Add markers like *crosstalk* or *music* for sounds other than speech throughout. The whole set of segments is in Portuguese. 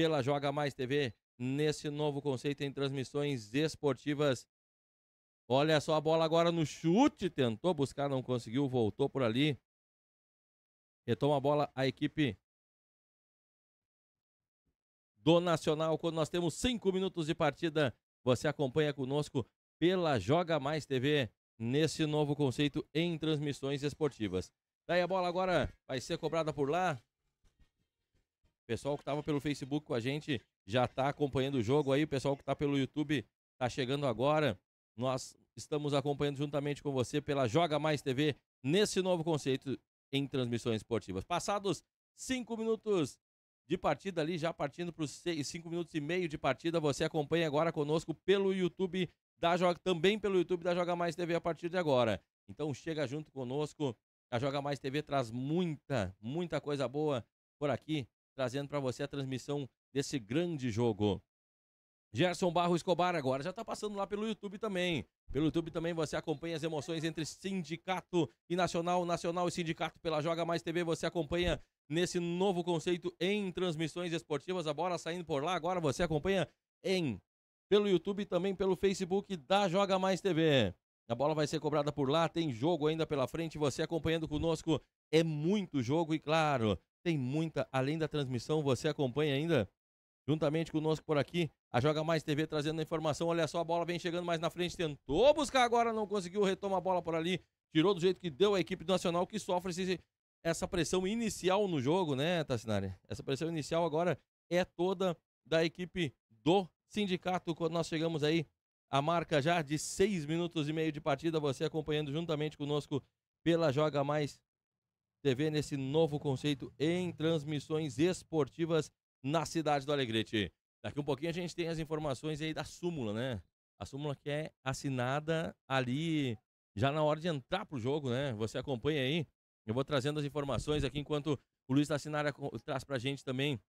pela Joga Mais TV nesse novo conceito em transmissões esportivas. Olha só a bola agora no chute, tentou buscar, não conseguiu, voltou por ali. Retoma a bola a equipe do Nacional. Quando nós temos cinco minutos de partida, você acompanha conosco pela Joga Mais TV nesse novo conceito em transmissões esportivas. Daí a bola agora vai ser cobrada por lá pessoal que estava pelo Facebook com a gente já está acompanhando o jogo aí. O pessoal que está pelo YouTube está chegando agora. Nós estamos acompanhando juntamente com você pela Joga Mais TV nesse novo conceito em transmissões esportivas. Passados cinco minutos de partida ali, já partindo para os cinco minutos e meio de partida, você acompanha agora conosco pelo YouTube da Joga, também pelo YouTube da Joga Mais TV a partir de agora. Então chega junto conosco. A Joga Mais TV traz muita, muita coisa boa por aqui trazendo para você a transmissão desse grande jogo. Gerson Barro Escobar agora já está passando lá pelo YouTube também. Pelo YouTube também você acompanha as emoções entre Sindicato e Nacional, Nacional e Sindicato pela Joga Mais TV. Você acompanha nesse novo conceito em transmissões esportivas. A bola saindo por lá. Agora você acompanha em pelo YouTube e também pelo Facebook da Joga Mais TV. A bola vai ser cobrada por lá. Tem jogo ainda pela frente. Você acompanhando conosco. É muito jogo e claro. Tem muita, além da transmissão, você acompanha ainda juntamente conosco por aqui. A Joga Mais TV trazendo a informação. Olha só, a bola vem chegando mais na frente. Tentou buscar agora, não conseguiu. Retoma a bola por ali. Tirou do jeito que deu a equipe nacional que sofre esse, essa pressão inicial no jogo, né, Tassinari? Essa pressão inicial agora é toda da equipe do sindicato. Quando nós chegamos aí, a marca já de seis minutos e meio de partida. Você acompanhando juntamente conosco pela Joga Mais TV nesse novo conceito em transmissões esportivas na cidade do Alegrete. Daqui um pouquinho a gente tem as informações aí da súmula, né? A súmula que é assinada ali já na hora de entrar pro jogo, né? Você acompanha aí. Eu vou trazendo as informações aqui enquanto o Luiz Tassinara traz pra gente também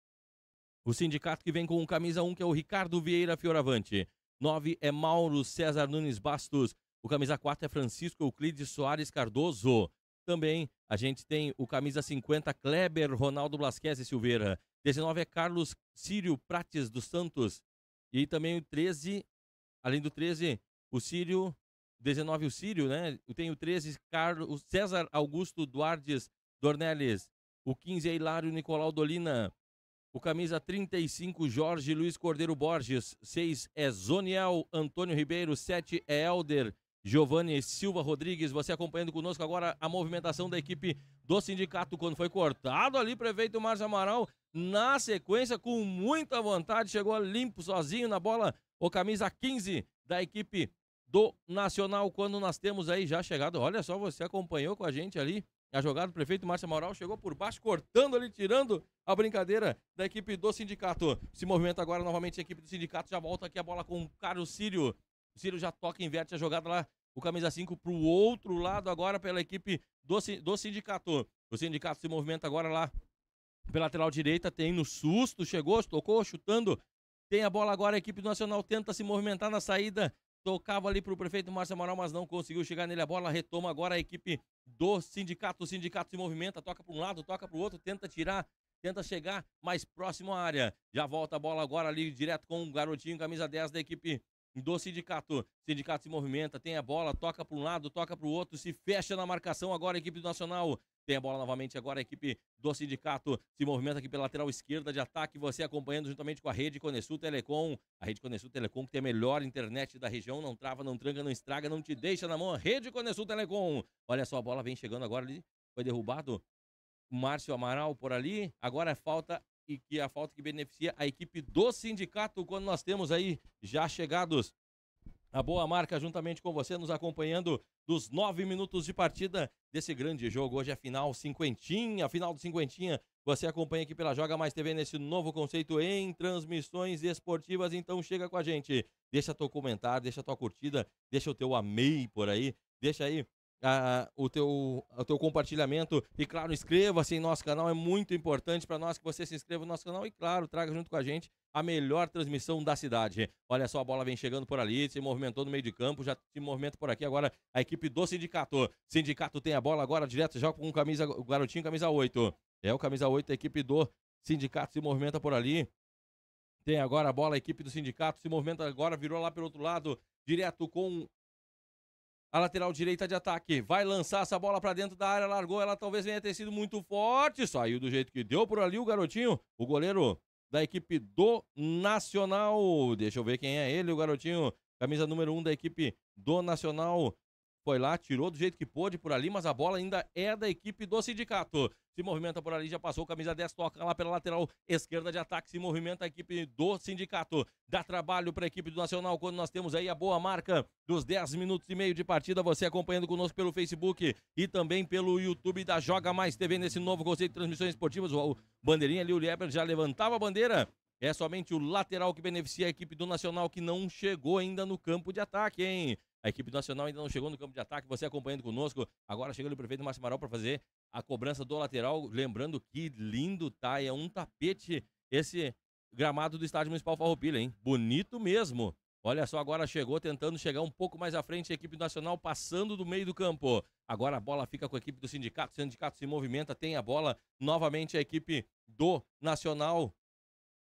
o sindicato que vem com camisa 1, que é o Ricardo Vieira Fioravante. 9 é Mauro César Nunes Bastos. O camisa 4 é Francisco Euclides Soares Cardoso também. A gente tem o camisa 50, Kleber, Ronaldo Blasquez e Silveira. 19 é Carlos Círio Prates dos Santos. E também o 13, além do 13, o Círio, 19 o Círio, né? Tem o 13, Carlos, César Augusto Duardes Dornelles. O 15 é Hilário Nicolau Dolina. O camisa 35, Jorge Luiz Cordeiro Borges. 6 é Zoniel Antônio Ribeiro. 7 é Elder Giovanni Silva Rodrigues, você acompanhando conosco agora a movimentação da equipe do sindicato quando foi cortado ali, prefeito Márcio Amaral, na sequência, com muita vontade, chegou limpo sozinho na bola, o camisa 15 da equipe do Nacional, quando nós temos aí já chegado, olha só, você acompanhou com a gente ali, a jogada o prefeito Márcio Amaral chegou por baixo, cortando ali, tirando a brincadeira da equipe do sindicato. Se movimenta agora novamente a equipe do sindicato, já volta aqui a bola com o Carlos Sírio. O Ciro já toca, inverte a jogada lá, o camisa 5 o outro lado agora pela equipe do, do sindicato. O sindicato se movimenta agora lá pela lateral direita, tem no susto, chegou, tocou, chutando. Tem a bola agora, a equipe nacional tenta se movimentar na saída. Tocava ali para o prefeito Márcio Amaral, mas não conseguiu chegar nele. A bola retoma agora a equipe do sindicato. O sindicato se movimenta, toca para um lado, toca para o outro, tenta tirar, tenta chegar mais próximo à área. Já volta a bola agora ali direto com o garotinho, camisa 10 da equipe do sindicato. Sindicato se movimenta, tem a bola, toca para um lado, toca para o outro, se fecha na marcação agora a equipe do Nacional. Tem a bola novamente agora a equipe do sindicato se movimenta aqui pela lateral esquerda de ataque, você acompanhando juntamente com a Rede Conesul Telecom. A Rede Conesul Telecom que tem a melhor internet da região, não trava, não tranca, não estraga, não te deixa na mão. A Rede Conesul Telecom. Olha só, a bola vem chegando agora ali, foi derrubado. Márcio Amaral por ali. Agora falta e que a falta que beneficia a equipe do sindicato, quando nós temos aí já chegados a boa marca juntamente com você, nos acompanhando dos nove minutos de partida desse grande jogo. Hoje é final cinquentinha, final do cinquentinha. Você acompanha aqui pela Joga Mais TV nesse novo conceito em transmissões esportivas. Então chega com a gente, deixa teu comentário, deixa tua curtida, deixa o teu amei por aí, deixa aí a, o, teu, o teu compartilhamento e, claro, inscreva-se em nosso canal. É muito importante para nós que você se inscreva no nosso canal e, claro, traga junto com a gente a melhor transmissão da cidade. Olha só, a bola vem chegando por ali, se movimentou no meio de campo, já se movimenta por aqui agora a equipe do Sindicato. Sindicato tem a bola agora direto, joga com camisa, o garotinho camisa 8. É o camisa 8, a equipe do Sindicato se movimenta por ali. Tem agora a bola, a equipe do Sindicato se movimenta agora, virou lá pelo outro lado, direto com a lateral direita de ataque. Vai lançar essa bola para dentro da área, largou. Ela talvez venha ter sido muito forte. Saiu do jeito que deu por ali o garotinho. O goleiro da equipe do Nacional. Deixa eu ver quem é ele, o garotinho. Camisa número 1 um da equipe do Nacional foi lá, tirou do jeito que pôde por ali, mas a bola ainda é da equipe do sindicato. Se movimenta por ali, já passou, camisa 10, toca lá pela lateral esquerda de ataque, se movimenta a equipe do sindicato. Dá trabalho para a equipe do Nacional quando nós temos aí a boa marca dos 10 minutos e meio de partida. Você acompanhando conosco pelo Facebook e também pelo YouTube da Joga Mais TV nesse novo conceito de transmissões esportivas. O bandeirinha ali, o Lieber já levantava a bandeira. É somente o lateral que beneficia a equipe do Nacional que não chegou ainda no campo de ataque, hein? A equipe nacional ainda não chegou no campo de ataque, você acompanhando conosco. Agora chegando o prefeito Márcio Amaral para fazer a cobrança do lateral. Lembrando que lindo tá, é um tapete esse gramado do Estádio Municipal Farroupilha, hein? Bonito mesmo. Olha só, agora chegou tentando chegar um pouco mais à frente a equipe nacional passando do meio do campo. Agora a bola fica com a equipe do sindicato, o sindicato se movimenta, tem a bola novamente a equipe do Nacional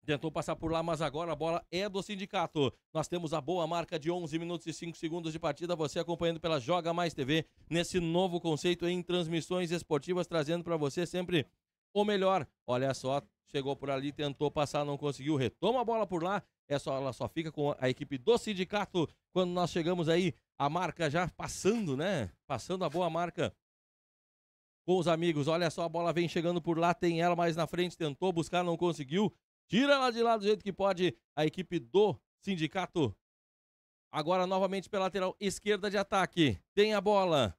Tentou passar por lá, mas agora a bola é do sindicato. Nós temos a boa marca de 11 minutos e 5 segundos de partida. Você acompanhando pela Joga Mais TV nesse novo conceito em transmissões esportivas, trazendo para você sempre o melhor. Olha só, chegou por ali, tentou passar, não conseguiu, retoma a bola por lá. É só, ela só fica com a equipe do sindicato. Quando nós chegamos aí, a marca já passando, né? Passando a boa marca com os amigos. Olha só, a bola vem chegando por lá, tem ela mais na frente, tentou buscar, não conseguiu tira ela de lá do jeito que pode a equipe do Sindicato. Agora novamente pela lateral esquerda de ataque. Tem a bola.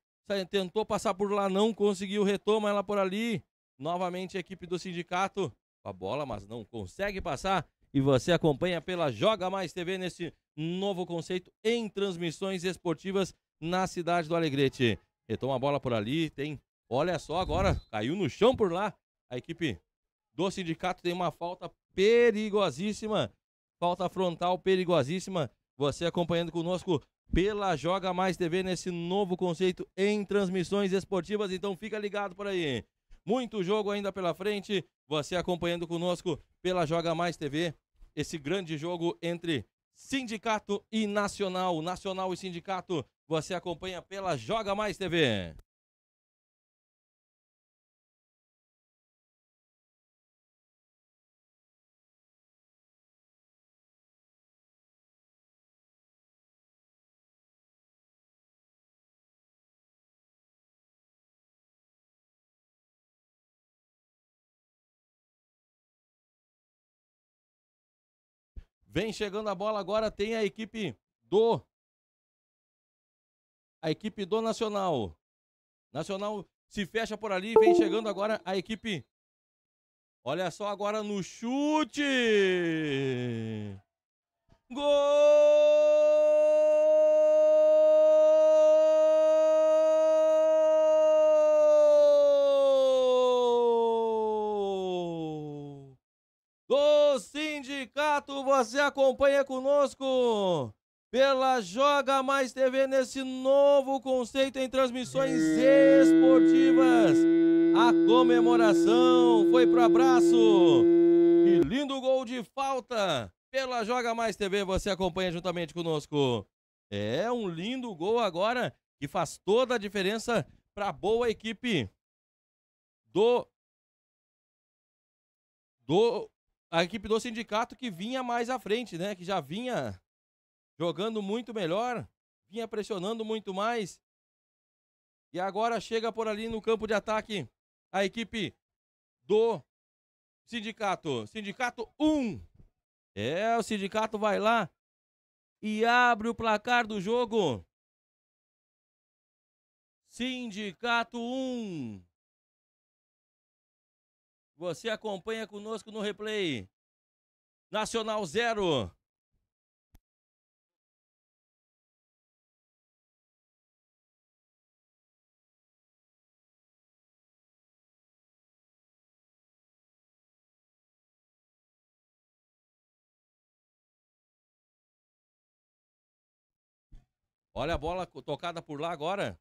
Tentou passar por lá, não conseguiu. Retoma ela por ali. Novamente a equipe do Sindicato com a bola, mas não consegue passar. E você acompanha pela Joga Mais TV nesse novo conceito em transmissões esportivas na cidade do Alegrete. Retoma a bola por ali, tem. Olha só agora, caiu no chão por lá. A equipe do sindicato tem uma falta perigosíssima. Falta frontal perigosíssima. Você acompanhando conosco pela Joga Mais TV nesse novo conceito em transmissões esportivas. Então fica ligado por aí. Muito jogo ainda pela frente. Você acompanhando conosco pela Joga Mais TV. Esse grande jogo entre Sindicato e Nacional. Nacional e Sindicato. Você acompanha pela Joga Mais TV. Vem chegando a bola agora, tem a equipe do. A equipe do Nacional. Nacional se fecha por ali, vem chegando agora a equipe. Olha só agora no chute! Gol! Renato, você acompanha conosco pela Joga Mais TV nesse novo conceito em transmissões esportivas. A comemoração foi o abraço. Que lindo gol de falta pela Joga Mais TV, você acompanha juntamente conosco. É um lindo gol agora que faz toda a diferença para boa equipe do do a equipe do sindicato que vinha mais à frente, né? Que já vinha jogando muito melhor, vinha pressionando muito mais. E agora chega por ali no campo de ataque a equipe do sindicato. Sindicato 1. É, o sindicato vai lá e abre o placar do jogo. Sindicato 1. Você acompanha conosco no replay. Nacional zero. Olha a bola tocada por lá agora.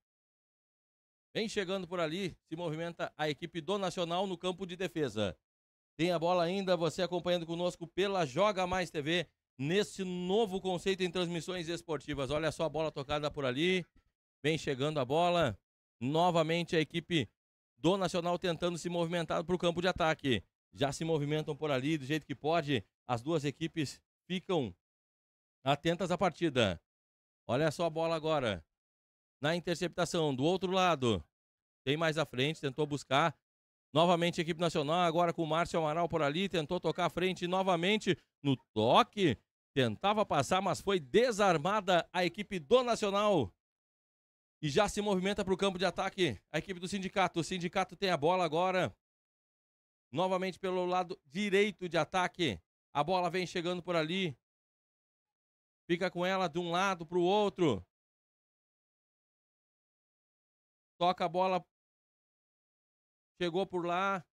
Vem chegando por ali, se movimenta a equipe do Nacional no campo de defesa. Tem a bola ainda, você acompanhando conosco pela Joga Mais TV, nesse novo conceito em transmissões esportivas. Olha só a bola tocada por ali. Vem chegando a bola. Novamente a equipe do Nacional tentando se movimentar para o campo de ataque. Já se movimentam por ali do jeito que pode. As duas equipes ficam atentas à partida. Olha só a bola agora na interceptação. Do outro lado, tem mais à frente, tentou buscar. Novamente a equipe nacional, agora com o Márcio Amaral por ali, tentou tocar à frente novamente no toque. Tentava passar, mas foi desarmada a equipe do Nacional. E já se movimenta para o campo de ataque a equipe do Sindicato. O Sindicato tem a bola agora. Novamente pelo lado direito de ataque. A bola vem chegando por ali. Fica com ela de um lado para o outro. Toca a bola. Chegou por lá.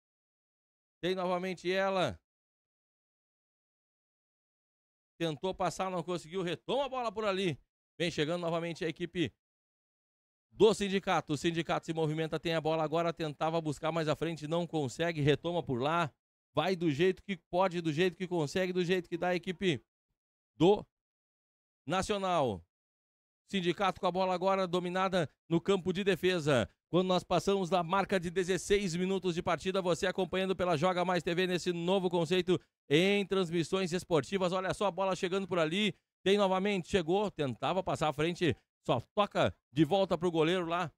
Tem novamente ela. Tentou passar, não conseguiu. Retoma a bola por ali. Vem chegando novamente a equipe do sindicato. O sindicato se movimenta, tem a bola agora, tentava buscar mais à frente, não consegue, retoma por lá. Vai do jeito que pode, do jeito que consegue, do jeito que dá a equipe do Nacional. Sindicato com a bola agora dominada no campo de defesa. Quando nós passamos da marca de 16 minutos de partida, você acompanhando pela Joga Mais TV nesse novo conceito em transmissões esportivas. Olha só a bola chegando por ali. Tem novamente, chegou, tentava passar à frente, só toca de volta para o goleiro lá.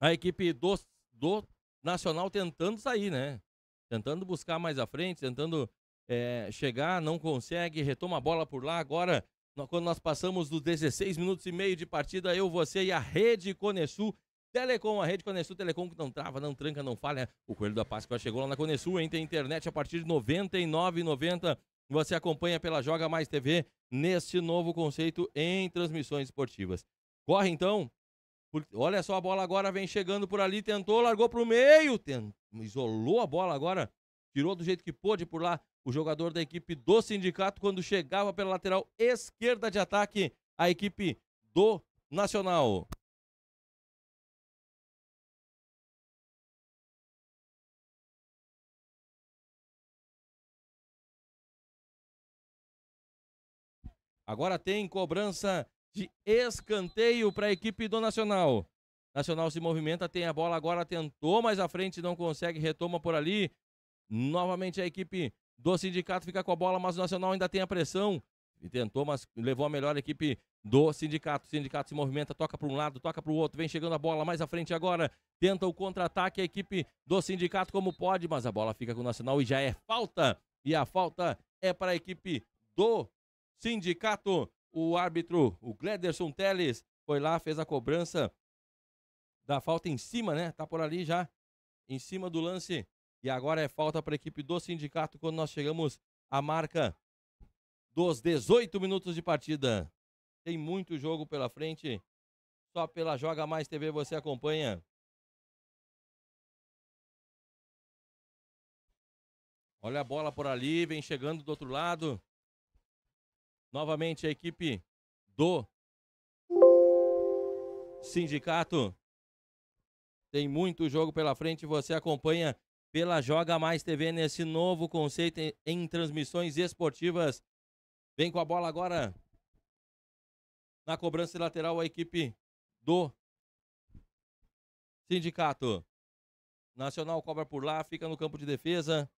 A equipe do, do Nacional tentando sair, né? Tentando buscar mais à frente, tentando é, chegar, não consegue, retoma a bola por lá agora quando nós passamos dos 16 minutos e meio de partida, eu, você e a Rede Conesul Telecom, a rede Conesul Telecom que não trava, não tranca, não falha. O Coelho da Páscoa chegou lá na Conesul, hein? Tem internet a partir de R$ 99,90. Você acompanha pela Joga Mais TV neste novo conceito em transmissões esportivas. Corre então. Olha só, a bola agora vem chegando por ali, tentou, largou para o meio, tent... isolou a bola agora tirou do jeito que pôde por lá o jogador da equipe do Sindicato quando chegava pela lateral esquerda de ataque a equipe do Nacional. Agora tem cobrança de escanteio para a equipe do Nacional. Nacional se movimenta, tem a bola agora, tentou mais à frente, não consegue, retoma por ali. Novamente a equipe do sindicato fica com a bola, mas o Nacional ainda tem a pressão. E tentou, mas levou a melhor equipe do sindicato. O sindicato se movimenta, toca para um lado, toca para o outro, vem chegando a bola mais à frente agora. Tenta o contra-ataque, a equipe do sindicato como pode, mas a bola fica com o Nacional e já é falta. E a falta é para a equipe do sindicato. O árbitro, o Glederson Teles, foi lá, fez a cobrança da falta em cima, né? Tá por ali já, em cima do lance e agora é falta para a equipe do sindicato quando nós chegamos à marca dos 18 minutos de partida. Tem muito jogo pela frente. Só pela Joga Mais TV você acompanha. Olha a bola por ali, vem chegando do outro lado. Novamente a equipe do Sindicato. Tem muito jogo pela frente, você acompanha pela Joga Mais TV nesse novo conceito em, em transmissões esportivas. Vem com a bola agora. Na cobrança lateral, a equipe do Sindicato. Nacional cobra por lá, fica no campo de defesa.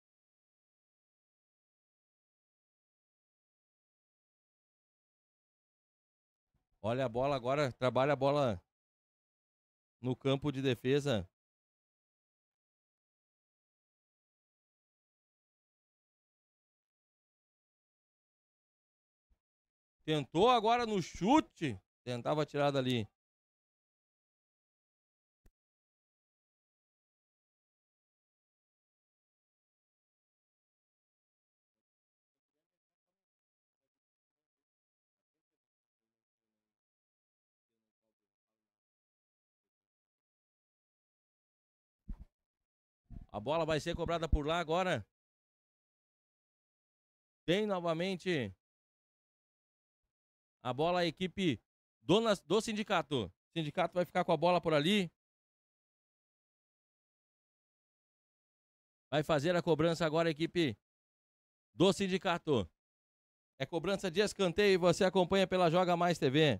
Olha a bola agora, trabalha a bola no campo de defesa. Tentou agora no chute. Tentava tirar dali. A bola vai ser cobrada por lá agora. Tem novamente a bola, a equipe do do sindicato. O sindicato vai ficar com a bola por ali. Vai fazer a cobrança agora a equipe do sindicato. É cobrança de escanteio e você acompanha pela Joga Mais TV.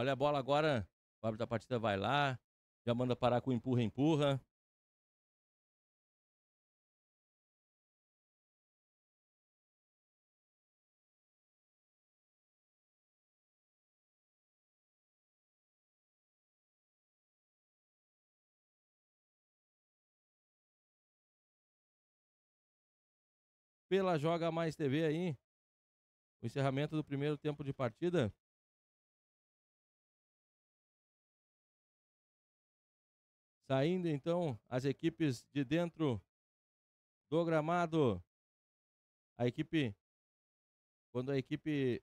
Olha a bola agora. O árbitro da partida vai lá. Já manda parar com empurra, empurra. Pela Joga Mais TV aí. O encerramento do primeiro tempo de partida. Saindo tá então as equipes de dentro do gramado. A equipe, quando a equipe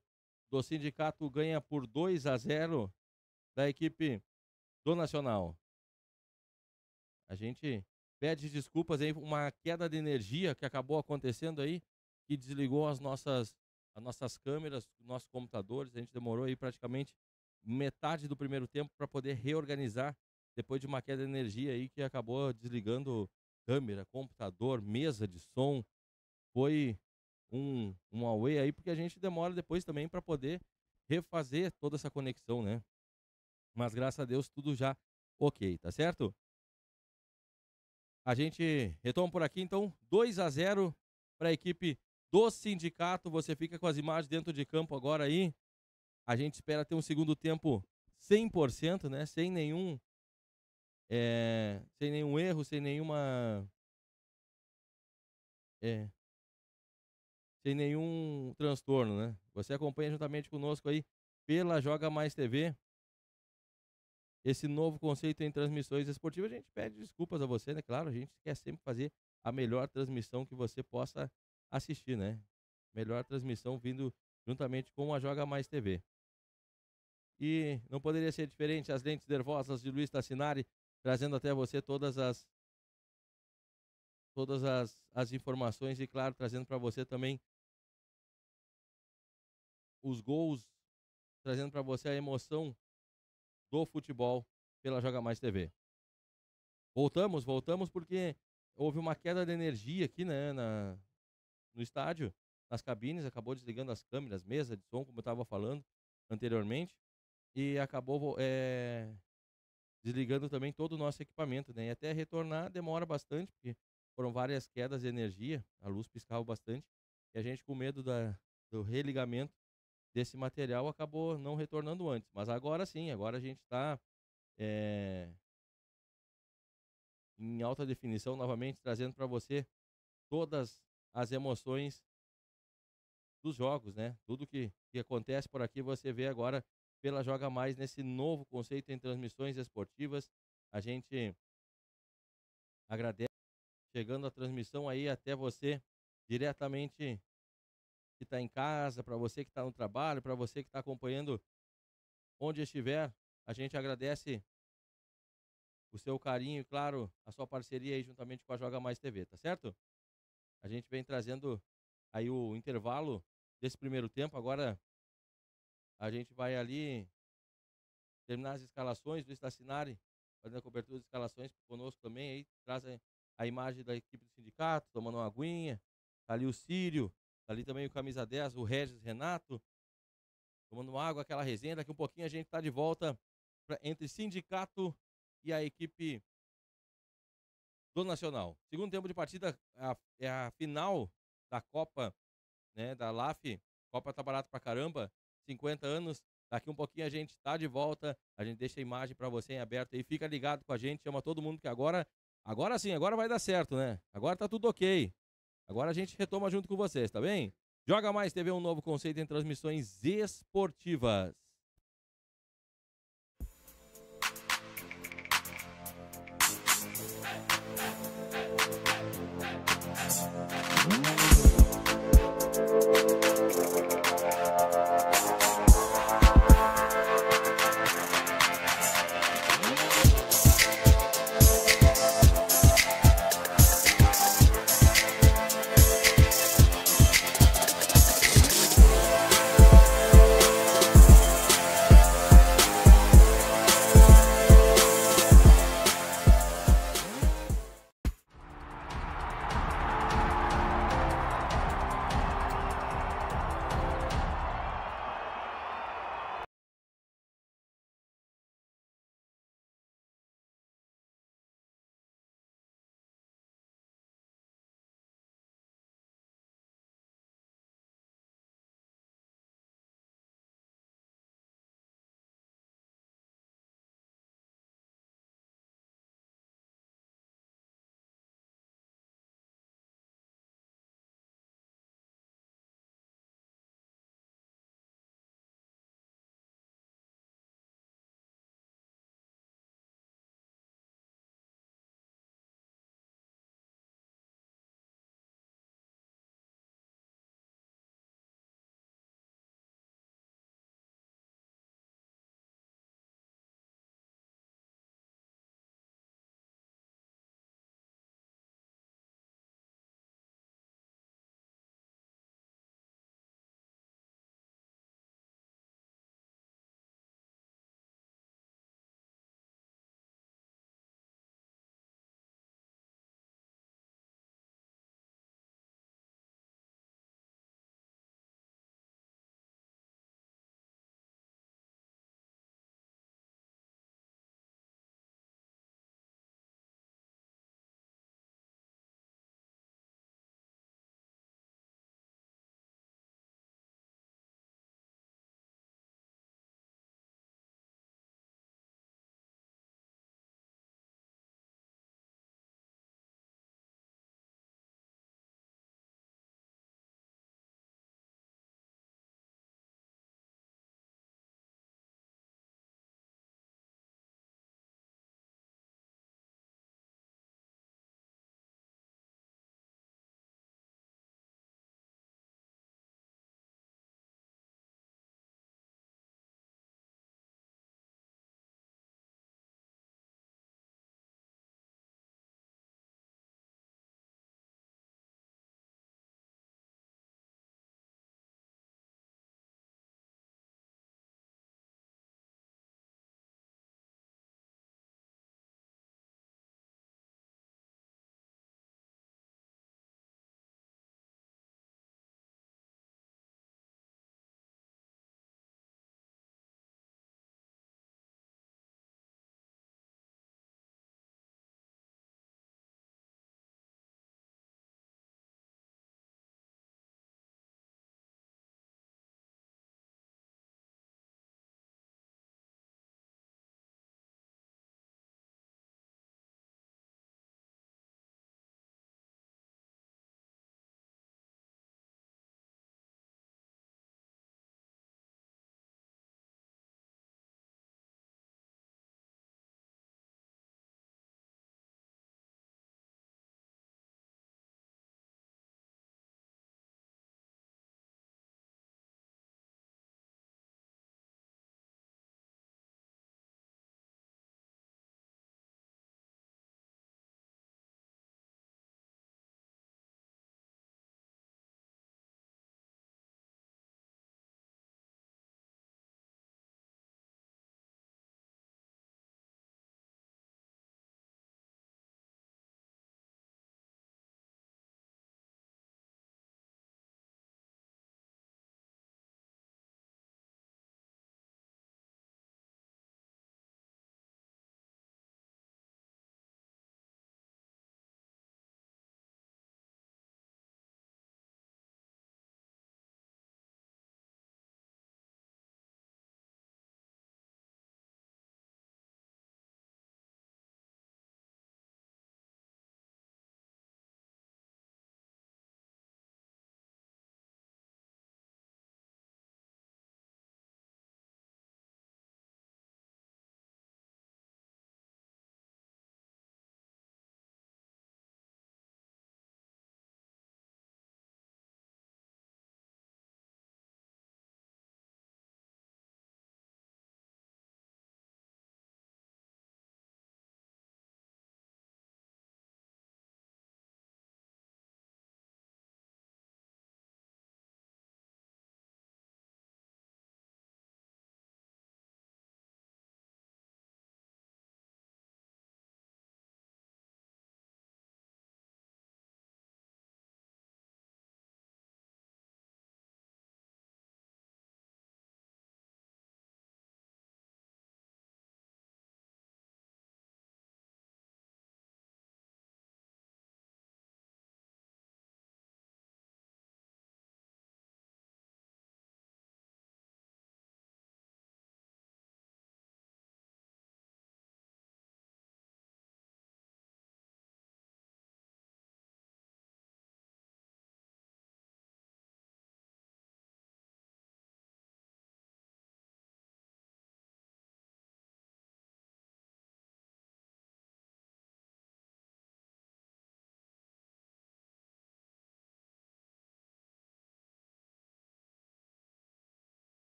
do sindicato ganha por 2 a 0 da equipe do Nacional. A gente pede desculpas aí, uma queda de energia que acabou acontecendo aí, que desligou as nossas, as nossas câmeras, nossos computadores. A gente demorou aí praticamente metade do primeiro tempo para poder reorganizar depois de uma queda de energia aí que acabou desligando câmera, computador, mesa de som. Foi um, um away aí, porque a gente demora depois também para poder refazer toda essa conexão, né? Mas graças a Deus tudo já ok, tá certo? A gente retoma por aqui então, 2 a 0 para a equipe do sindicato. Você fica com as imagens dentro de campo agora aí. A gente espera ter um segundo tempo 100%, né? Sem nenhum é, sem nenhum erro, sem nenhuma. É, sem nenhum transtorno, né? Você acompanha juntamente conosco aí pela Joga Mais TV esse novo conceito em transmissões esportivas. A gente pede desculpas a você, né? Claro, a gente quer sempre fazer a melhor transmissão que você possa assistir, né? Melhor transmissão vindo juntamente com a Joga Mais TV. E não poderia ser diferente, as lentes nervosas de Luiz Tassinari trazendo até você todas as todas as, as informações e claro, trazendo para você também os gols, trazendo para você a emoção do futebol pela Joga Mais TV. Voltamos, voltamos porque houve uma queda de energia aqui, né, na, no estádio, nas cabines, acabou desligando as câmeras, mesa de som, como eu estava falando anteriormente, e acabou é, desligando também todo o nosso equipamento, né? E até retornar demora bastante, porque foram várias quedas de energia, a luz piscava bastante, e a gente com medo da, do religamento desse material acabou não retornando antes. Mas agora sim, agora a gente está é, eh, em alta definição novamente, trazendo para você todas as emoções dos jogos, né? Tudo que, que acontece por aqui você vê agora pela Joga Mais nesse novo conceito em transmissões esportivas. A gente agradece chegando a transmissão aí até você diretamente que está em casa, para você que está no trabalho, para você que está acompanhando onde estiver. A gente agradece o seu carinho e, claro, a sua parceria aí juntamente com a Joga Mais TV, tá certo? A gente vem trazendo aí o intervalo desse primeiro tempo. Agora a gente vai ali terminar as escalações, tá do Stacinari fazendo a cobertura das escalações conosco também, aí traz a, a imagem da equipe do sindicato, tomando uma aguinha, tá ali o Círio, tá ali também o camisa 10, o Regis Renato, tomando água, aquela resenha, daqui um pouquinho a gente tá de volta pra, entre sindicato e a equipe do Nacional. Segundo tempo de partida é a, a final da Copa, né, da LAF, Copa tá barata pra caramba, 50 anos. Daqui um pouquinho a gente está de volta. A gente deixa a imagem para você em aberto aí. Fica ligado com a gente, chama todo mundo que agora. Agora sim, agora vai dar certo, né? Agora tá tudo ok. Agora a gente retoma junto com vocês, tá bem? Joga Mais TV é um novo conceito em transmissões esportivas.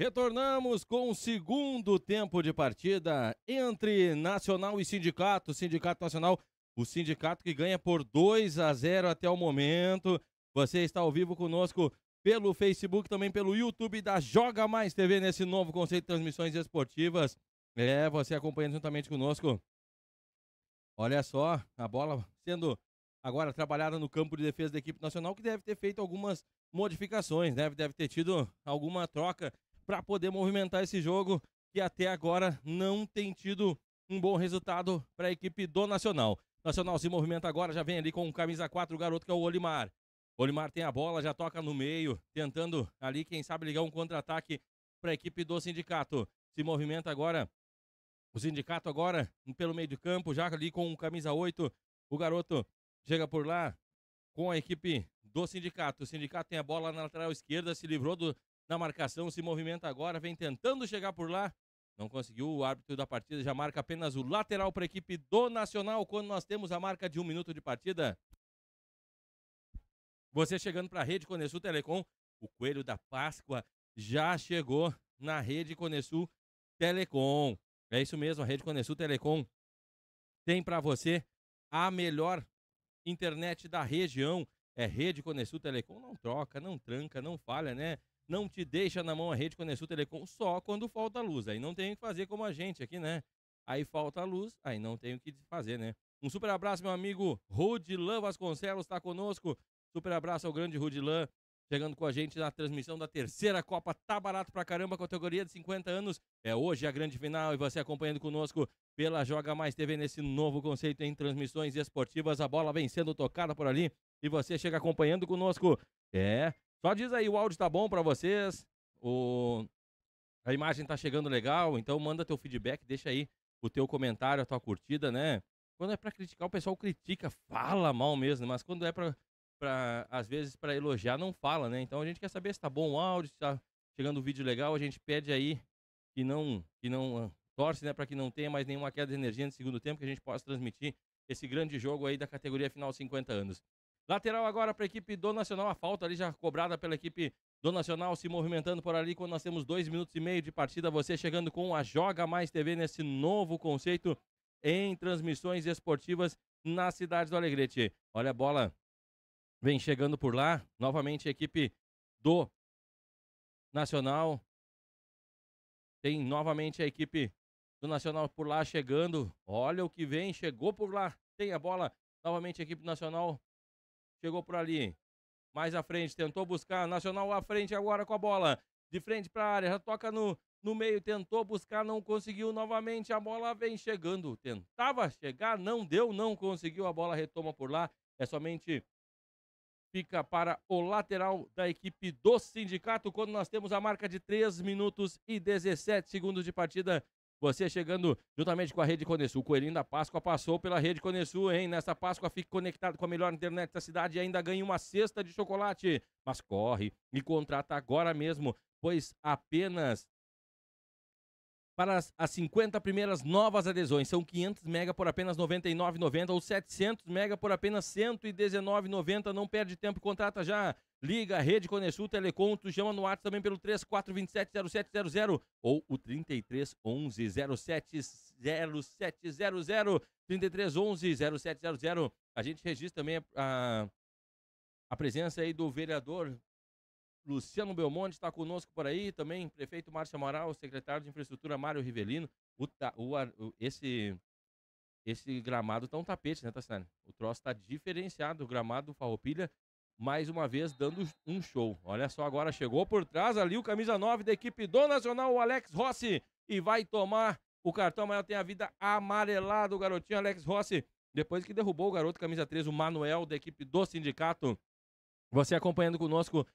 Retornamos com o segundo tempo de partida entre Nacional e Sindicato. Sindicato Nacional, o sindicato que ganha por 2 a 0 até o momento. Você está ao vivo conosco pelo Facebook, também pelo YouTube da Joga Mais TV, nesse novo conceito de transmissões esportivas. É, você acompanhando juntamente conosco. Olha só, a bola sendo agora trabalhada no campo de defesa da equipe nacional, que deve ter feito algumas modificações, deve, né? deve ter tido alguma troca para poder movimentar esse jogo que até agora não tem tido um bom resultado para a equipe do Nacional. Nacional se movimenta agora, já vem ali com camisa 4, o garoto que é o Olimar. Olimar tem a bola, já toca no meio, tentando ali, quem sabe, ligar um contra-ataque para a equipe do Sindicato. Se movimenta agora, o Sindicato agora pelo meio de campo, já ali com camisa 8. O garoto chega por lá com a equipe do Sindicato. O Sindicato tem a bola na lateral esquerda, se livrou do na marcação, se movimenta agora, vem tentando chegar por lá. Não conseguiu, o árbitro da partida já marca apenas o lateral para a equipe do Nacional quando nós temos a marca de um minuto de partida. Você chegando para a rede Conesul Telecom, o Coelho da Páscoa já chegou na rede Conesul Telecom. É isso mesmo, a rede Conesul Telecom tem para você a melhor internet da região. É rede Conesul Telecom, não troca, não tranca, não falha, né? não te deixa na mão a rede Conesul Telecom só quando falta luz. Aí não tem o que fazer como a gente aqui, né? Aí falta luz, aí não tem o que fazer, né? Um super abraço, meu amigo Rudilan Vasconcelos está conosco. Super abraço ao grande Rudilan, chegando com a gente na transmissão da terceira Copa. Tá barato pra caramba, categoria de 50 anos. É hoje a grande final e você acompanhando conosco pela Joga Mais TV nesse novo conceito em transmissões esportivas. A bola vem sendo tocada por ali e você chega acompanhando conosco. É, só diz aí, o áudio tá bom para vocês, o... a imagem tá chegando legal, então manda teu feedback, deixa aí o teu comentário, a tua curtida, né? Quando é para criticar, o pessoal critica, fala mal mesmo, né? mas quando é para pra às vezes para elogiar não fala, né? Então a gente quer saber se tá bom o áudio, se tá chegando o um vídeo legal, a gente pede aí que não que não ah, torce, né, para que não tenha mais nenhuma queda de energia no segundo tempo que a gente possa transmitir esse grande jogo aí da categoria final 50 anos. Lateral agora para a equipe do Nacional. A falta ali já cobrada pela equipe do Nacional se movimentando por ali. Quando nós temos dois minutos e meio de partida, você chegando com a Joga Mais TV nesse novo conceito em transmissões esportivas na cidade do Alegrete. Olha a bola. Vem chegando por lá. Novamente a equipe do Nacional. Tem novamente a equipe do Nacional por lá chegando. Olha o que vem. Chegou por lá. Tem a bola. Novamente a equipe do Nacional chegou por ali. Mais à frente, tentou buscar. Nacional à frente agora com a bola. De frente para a área, já toca no, no meio, tentou buscar, não conseguiu novamente. A bola vem chegando. Tentava chegar, não deu, não conseguiu. A bola retoma por lá. É somente fica para o lateral da equipe do sindicato, quando nós temos a marca de 3 minutos e 17 segundos de partida você chegando juntamente com a Rede Conesul. O Coelhinho da Páscoa passou pela Rede Conesul, hein? Nesta Páscoa fique conectado com a melhor internet da cidade e ainda ganhe uma cesta de chocolate. Mas corre e contrata agora mesmo, pois apenas para as, as 50 primeiras novas adesões. São 500 mega por apenas R$ 99,90 ou 700 mega por apenas R$ 119,90. Não perde tempo, contrata já. Liga, Rede Conesul, Telecom, tu chama no WhatsApp também pelo 3427-0700 ou o 3311-0700, 3311-0700. A gente registra também a, a presença aí do vereador Luciano Belmonte está conosco por aí, também prefeito Márcio Amaral, secretário de infraestrutura Mário Rivelino. O, o, esse, esse gramado está um tapete, né, Tassiane? O troço está diferenciado, o gramado do Farroupilha, mais uma vez dando um show. Olha só, agora chegou por trás ali o camisa 9 da equipe do Nacional, o Alex Rossi, e vai tomar o cartão amarelo, tem a vida amarelada, o garotinho Alex Rossi, depois que derrubou o garoto camisa 3, o Manuel, da equipe do sindicato. Você acompanhando conosco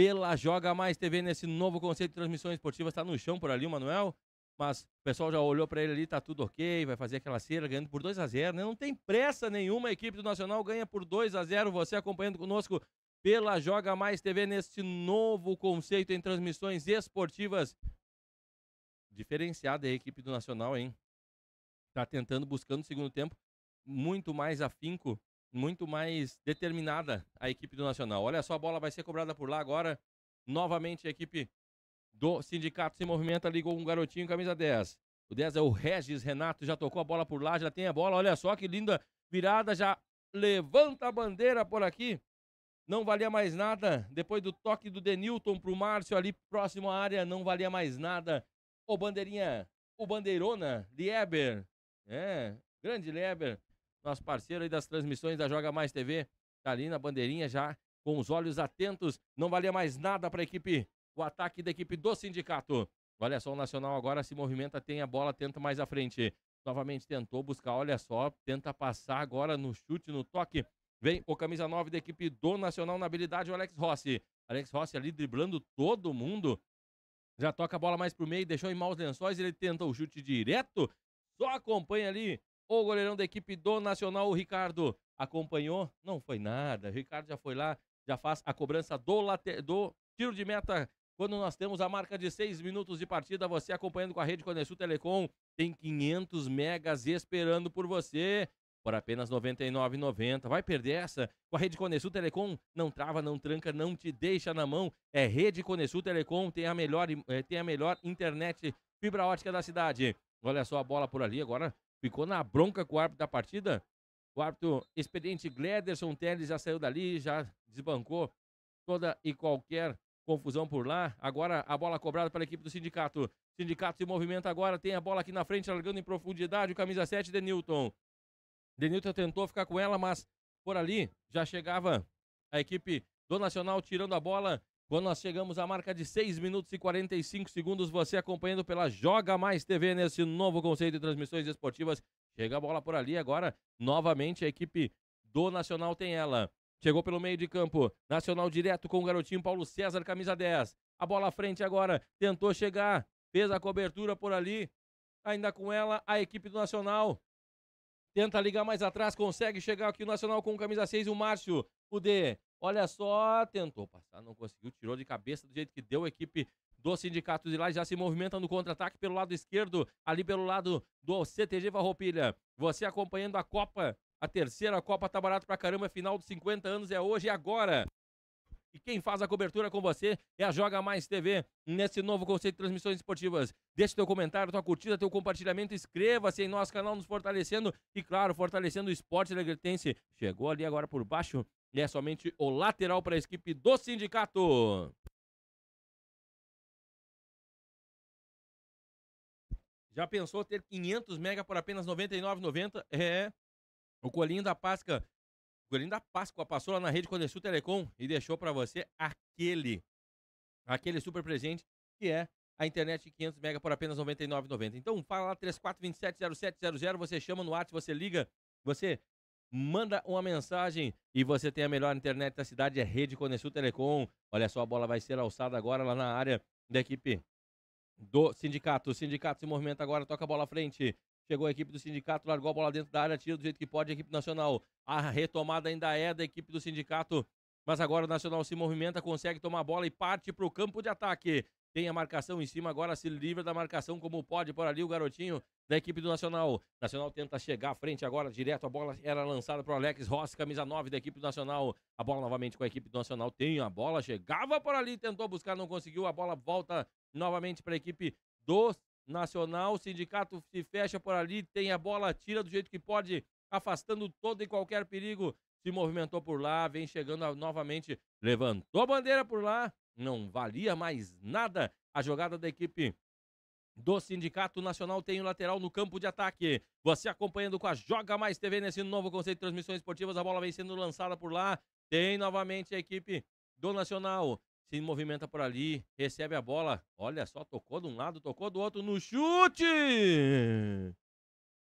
pela Joga Mais TV nesse novo conceito de transmissão esportiva. Está no chão por ali o Manuel, mas o pessoal já olhou para ele ali, tá tudo ok, vai fazer aquela cera ganhando por 2 a 0 né? Não tem pressa nenhuma, a equipe do Nacional ganha por 2 a 0 Você acompanhando conosco pela Joga Mais TV nesse novo conceito em transmissões esportivas. Diferenciada a equipe do Nacional, hein? Tá tentando, buscando o segundo tempo, muito mais afinco muito mais determinada a equipe do Nacional. Olha só, a bola vai ser cobrada por lá agora. Novamente a equipe do Sindicato se movimenta, ligou um garotinho, camisa 10. O 10 é o Regis Renato, já tocou a bola por lá, já tem a bola. Olha só que linda virada, já levanta a bandeira por aqui. Não valia mais nada. Depois do toque do Denilton para o Márcio ali próximo à área, não valia mais nada. O bandeirinha, o bandeirona, Lieber. É, grande Lieber nosso parceiro aí das transmissões da Joga Mais TV, tá ali na bandeirinha já, com os olhos atentos. Não valia mais nada para a equipe, o ataque da equipe do sindicato. Olha só, o Nacional agora se movimenta, tem a bola, tenta mais à frente. Novamente tentou buscar, olha só, tenta passar agora no chute, no toque. Vem o camisa 9 da equipe do Nacional na habilidade, o Alex Rossi. Alex Rossi ali driblando todo mundo. Já toca a bola mais pro meio, deixou em maus lençóis, ele tenta o chute direto. Só acompanha ali o goleirão da equipe do Nacional, o Ricardo, acompanhou. Não foi nada. O Ricardo já foi lá, já faz a cobrança do, late... do tiro de meta. Quando nós temos a marca de seis minutos de partida, você acompanhando com a Rede Conexu Telecom, tem 500 megas esperando por você por apenas R$ 99,90. Vai perder essa? Com a Rede Conesul Telecom, não trava, não tranca, não te deixa na mão. É Rede Conesul Telecom, tem a melhor, eh, tem a melhor internet fibra ótica da cidade. Olha só a bola por ali agora ficou na bronca com o árbitro da partida. O árbitro experiente Glederson Teles já saiu dali, já desbancou toda e qualquer confusão por lá. Agora a bola cobrada pela equipe do sindicato. sindicato se movimenta agora, tem a bola aqui na frente, largando em profundidade. O camisa 7, Denilton. Denilton tentou ficar com ela, mas por ali já chegava a equipe do Nacional tirando a bola quando nós chegamos à marca de 6 minutos e 45 segundos, você acompanhando pela Joga Mais TV nesse novo conceito de transmissões esportivas. Chega a bola por ali agora, novamente a equipe do Nacional tem ela. Chegou pelo meio de campo, Nacional direto com o garotinho Paulo César, camisa 10. A bola à frente agora, tentou chegar, fez a cobertura por ali. Ainda com ela, a equipe do Nacional. Tenta ligar mais atrás, consegue chegar aqui o Nacional com camisa 6, o Márcio. O D, olha só, tentou passar, não conseguiu, tirou de cabeça do jeito que deu a equipe do Sindicato de Lá já se movimenta no contra-ataque pelo lado esquerdo, ali pelo lado do CTG Varroupilha. Você acompanhando a Copa, a terceira Copa tá barato pra caramba, é final dos 50 anos é hoje e agora. E quem faz a cobertura com você é a Joga Mais TV, nesse novo conceito de transmissões esportivas. Deixe teu comentário, tua curtida, teu compartilhamento, inscreva-se em nosso canal, nos fortalecendo e, claro, fortalecendo o esporte alegretense. Chegou ali agora por baixo ele é somente o lateral para a equipe do sindicato. Já pensou ter 500 mega por apenas 99,90? É. O Colinho da Páscoa, o Colinho da Páscoa passou lá na rede Conesul Telecom e deixou para você aquele aquele super presente que é a internet de 500 mega por apenas 99,90. Então fala lá 34270700, você chama no WhatsApp, você liga, você manda uma mensagem e você tem a melhor internet da cidade, é Rede Conexu Telecom. Olha só, a bola vai ser alçada agora lá na área da equipe do sindicato. O sindicato se movimenta agora, toca a bola à frente. Chegou a equipe do sindicato, largou a bola dentro da área, tira do jeito que pode a equipe nacional. A retomada ainda é da equipe do sindicato, mas agora o Nacional se movimenta, consegue tomar a bola e parte para o campo de ataque tem a marcação em cima, agora se livra da marcação como pode por ali o garotinho da equipe do Nacional. Nacional tenta chegar à frente agora, direto, a bola era lançada para o Alex Rossi, camisa 9 da equipe do Nacional. A bola novamente com a equipe do Nacional, tem a bola, chegava por ali, tentou buscar, não conseguiu, a bola volta novamente para a equipe do Nacional. O sindicato se fecha por ali, tem a bola, tira do jeito que pode, afastando todo e qualquer perigo. Se movimentou por lá, vem chegando novamente, levantou a bandeira por lá, não valia mais nada a jogada da equipe do Sindicato Nacional tem o um lateral no campo de ataque. Você acompanhando com a Joga Mais TV nesse novo conceito de transmissões esportivas. A bola vem sendo lançada por lá. Tem novamente a equipe do Nacional. Se movimenta por ali, recebe a bola. Olha só, tocou de um lado, tocou do outro no chute!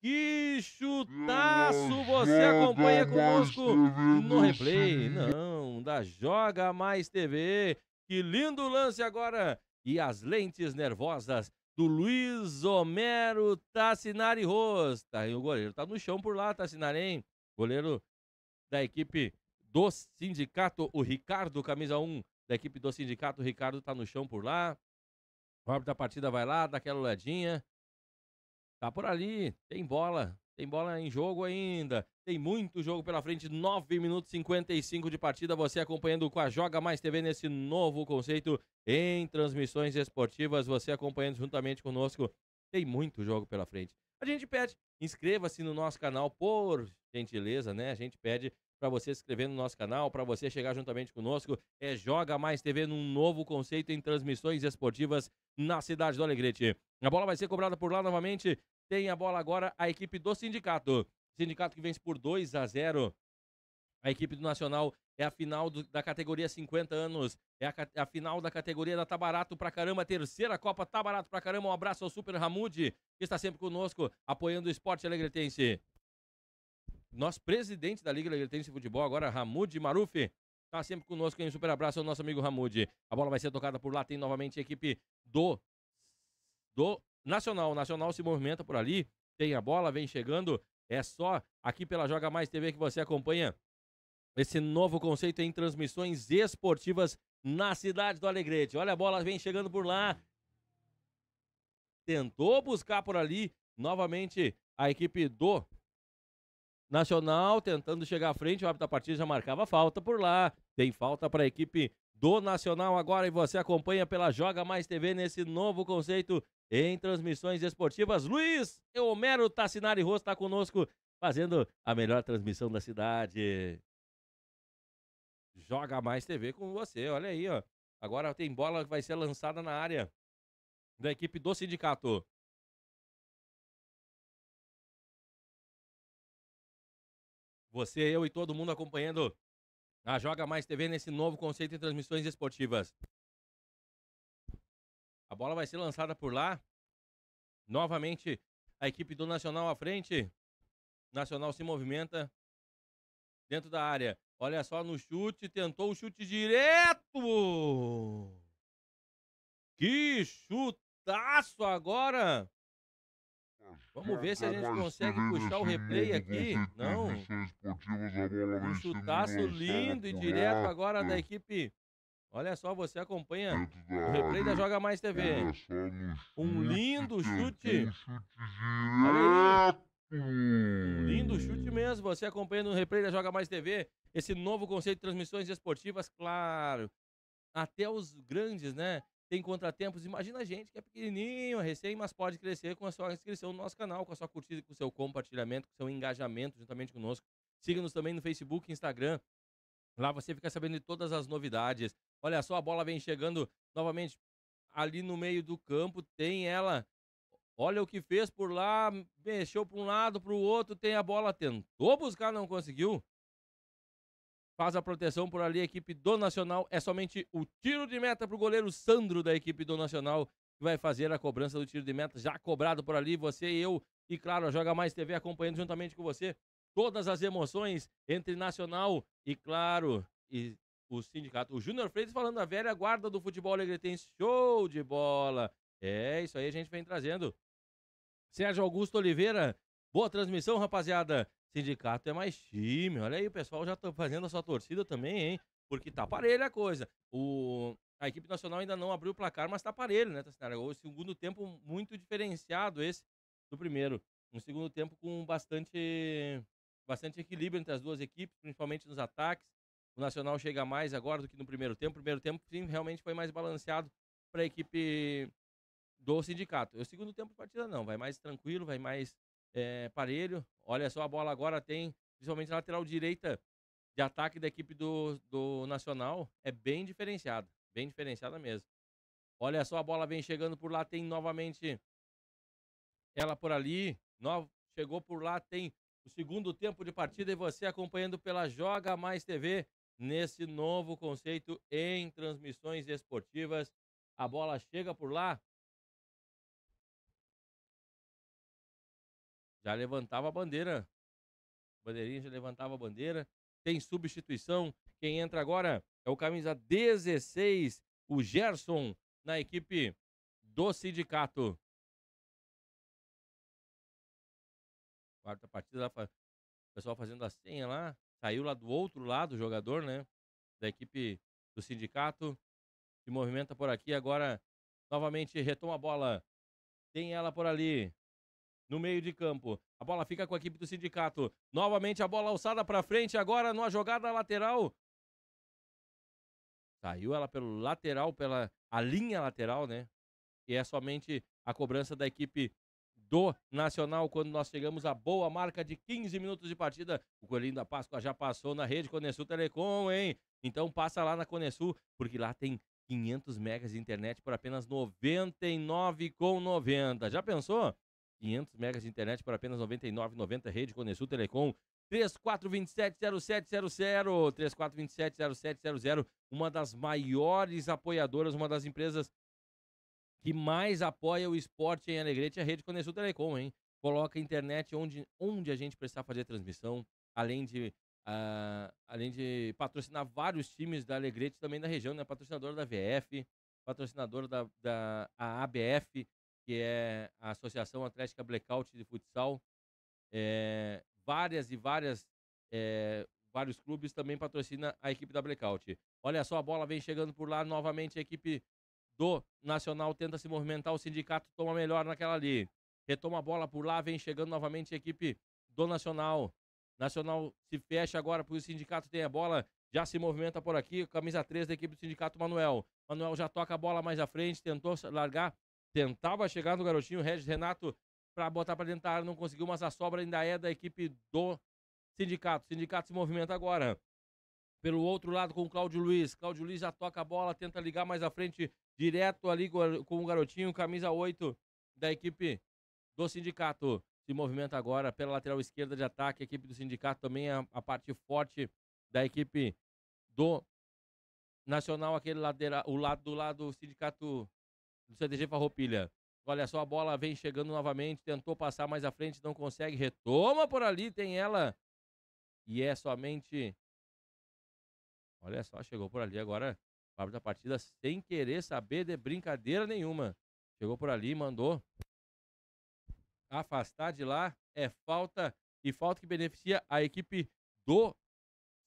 Que chutaço! Você acompanha conosco no replay. Não, da Joga Mais TV. Que lindo lance agora! E as lentes nervosas do Luiz Homero Tassinari Rosta. Tá, o goleiro tá no chão por lá, Tassinari, hein? Goleiro da equipe do sindicato, o Ricardo, camisa 1 da equipe do sindicato. O Ricardo tá no chão por lá. O árbitro da partida vai lá, dá aquela olhadinha. Tá por ali, tem bola. Tem bola em jogo ainda. Tem muito jogo pela frente. 9 minutos e 55 de partida. Você acompanhando com a Joga Mais TV nesse novo conceito em transmissões esportivas. Você acompanhando juntamente conosco. Tem muito jogo pela frente. A gente pede, inscreva-se no nosso canal, por gentileza, né? A gente pede para você se inscrever no nosso canal, para você chegar juntamente conosco. É Joga Mais TV num novo conceito em transmissões esportivas na cidade do Alegrete. A bola vai ser cobrada por lá novamente tem a bola agora a equipe do Sindicato. Sindicato que vence por 2 a 0. A equipe do Nacional é a final do, da categoria 50 anos. É a, é a final da categoria da Tabarato pra caramba. Terceira Copa Tabarato pra caramba. Um abraço ao Super Ramude, que está sempre conosco, apoiando o esporte alegretense. Nosso presidente da Liga Alegretense de Futebol, agora Ramude Maruf, está sempre conosco. Um super abraço ao nosso amigo Ramude. A bola vai ser tocada por lá. Tem novamente a equipe do do Nacional. O Nacional se movimenta por ali, tem a bola, vem chegando. É só aqui pela Joga Mais TV que você acompanha esse novo conceito em transmissões esportivas na cidade do Alegrete. Olha a bola, vem chegando por lá. Tentou buscar por ali novamente a equipe do Nacional, tentando chegar à frente. O hábito da partida já marcava falta por lá. Tem falta para a equipe do Nacional agora e você acompanha pela Joga Mais TV nesse novo conceito em transmissões esportivas. Luiz Homero Tassinari Rosto está conosco, fazendo a melhor transmissão da cidade. Joga mais TV com você, olha aí, ó. Agora tem bola que vai ser lançada na área da equipe do sindicato. Você, eu e todo mundo acompanhando a Joga Mais TV nesse novo conceito de transmissões esportivas. A bola vai ser lançada por lá. Novamente, a equipe do Nacional à frente. Nacional se movimenta dentro da área. Olha só no chute, tentou o chute direto. Que chutaço agora! Vamos ver se a gente consegue puxar o replay aqui. Não. Um chutaço lindo e direto agora da equipe Olha só, você acompanha o replay da Joga Mais TV. Um lindo chute. Um lindo chute mesmo. Você acompanha no replay da Joga Mais TV esse novo conceito de transmissões esportivas, claro. Até os grandes, né? Tem contratempos. Imagina a gente que é pequenininho, recém, mas pode crescer com a sua inscrição no nosso canal, com a sua curtida, com o seu compartilhamento, com o seu engajamento juntamente conosco. Siga-nos também no Facebook, Instagram. Lá você fica sabendo de todas as novidades. Olha só, a bola vem chegando novamente ali no meio do campo. Tem ela. Olha o que fez por lá. Mexeu para um lado, para o outro. Tem a bola. Tentou buscar, não conseguiu. Faz a proteção por ali. A equipe do Nacional. É somente o tiro de meta para o goleiro Sandro da equipe do Nacional. Que vai fazer a cobrança do tiro de meta. Já cobrado por ali. Você e eu. E claro, a Joga Mais TV acompanhando juntamente com você todas as emoções entre Nacional e, claro, e o sindicato. O Júnior Freitas falando a velha guarda do futebol alegretense. Show de bola! É, isso aí a gente vem trazendo. Sérgio Augusto Oliveira, boa transmissão, rapaziada. Sindicato é mais time. Olha aí, o pessoal já tá fazendo a sua torcida também, hein? Porque tá parelha a coisa. O, a equipe nacional ainda não abriu o placar, mas tá parelho, né, O segundo tempo muito diferenciado esse do primeiro. Um segundo tempo com bastante, bastante equilíbrio entre as duas equipes, principalmente nos ataques. O Nacional chega mais agora do que no primeiro tempo. O primeiro tempo sim, realmente foi mais balanceado para a equipe do sindicato. O segundo tempo de partida não, vai mais tranquilo, vai mais é, parelho. Olha só, a bola agora tem, principalmente na lateral direita de ataque da equipe do, do Nacional, é bem diferenciada, bem diferenciada mesmo. Olha só, a bola vem chegando por lá, tem novamente ela por ali, no, chegou por lá, tem o segundo tempo de partida e você acompanhando pela Joga Mais TV nesse novo conceito em transmissões esportivas. A bola chega por lá. Já levantava a bandeira. Bandeirinha já levantava a bandeira. Tem substituição. Quem entra agora é o camisa 16, o Gerson, na equipe do sindicato. Quarta partida, o pessoal fazendo a senha lá saiu lá do outro lado, o jogador, né? Da equipe do sindicato. Se movimenta por aqui. Agora, novamente, retoma a bola. Tem ela por ali. No meio de campo. A bola fica com a equipe do sindicato. Novamente a bola alçada para frente. Agora, numa jogada lateral. Saiu ela pelo lateral, pela a linha lateral, né? E é somente a cobrança da equipe do Nacional, quando nós chegamos à boa marca de 15 minutos de partida. O Coelhinho da Páscoa já passou na rede Conesul Telecom, hein? Então passa lá na Conesul, porque lá tem 500 megas de internet por apenas 99,90. Já pensou? 500 megas de internet por apenas 99,90. Rede Conesul Telecom 3427-0700. 3427-0700. Uma das maiores apoiadoras, uma das empresas que mais apoia o esporte em Alegrete é a Rede Conexão Telecom, hein? Coloca a internet onde, onde a gente precisar fazer transmissão, além de, uh, além de patrocinar vários times da Alegrete também da região, né? Patrocinadora da VF, patrocinadora da, da ABF, que é a Associação Atlética Blackout de Futsal. É, várias e várias, é, vários clubes também patrocina a equipe da Blackout. Olha só, a bola vem chegando por lá novamente a equipe do Nacional tenta se movimentar, o Sindicato toma melhor naquela ali. Retoma a bola por lá, vem chegando novamente a equipe do Nacional. Nacional se fecha agora porque o Sindicato tem a bola, já se movimenta por aqui, camisa 3 da equipe do Sindicato Manuel. Manuel já toca a bola mais à frente, tentou largar, tentava chegar no garotinho Regis Renato para botar para dentro da área, não conseguiu, mas a sobra ainda é da equipe do Sindicato. O sindicato se movimenta agora. Pelo outro lado com o Cláudio Luiz. Cláudio Luiz já toca a bola, tenta ligar mais à frente direto ali com o garotinho, camisa 8 da equipe do sindicato. Se movimenta agora pela lateral esquerda de ataque. A equipe do sindicato também é a parte forte da equipe do Nacional, aquele ladeira o lado do lado do sindicato do CDG Farroupilha. Olha só, a bola vem chegando novamente, tentou passar mais à frente, não consegue, retoma por ali, tem ela. E é somente. Olha só, chegou por ali agora. O árbitro da partida, sem querer saber de brincadeira nenhuma. Chegou por ali, mandou afastar de lá. É falta e falta que beneficia a equipe do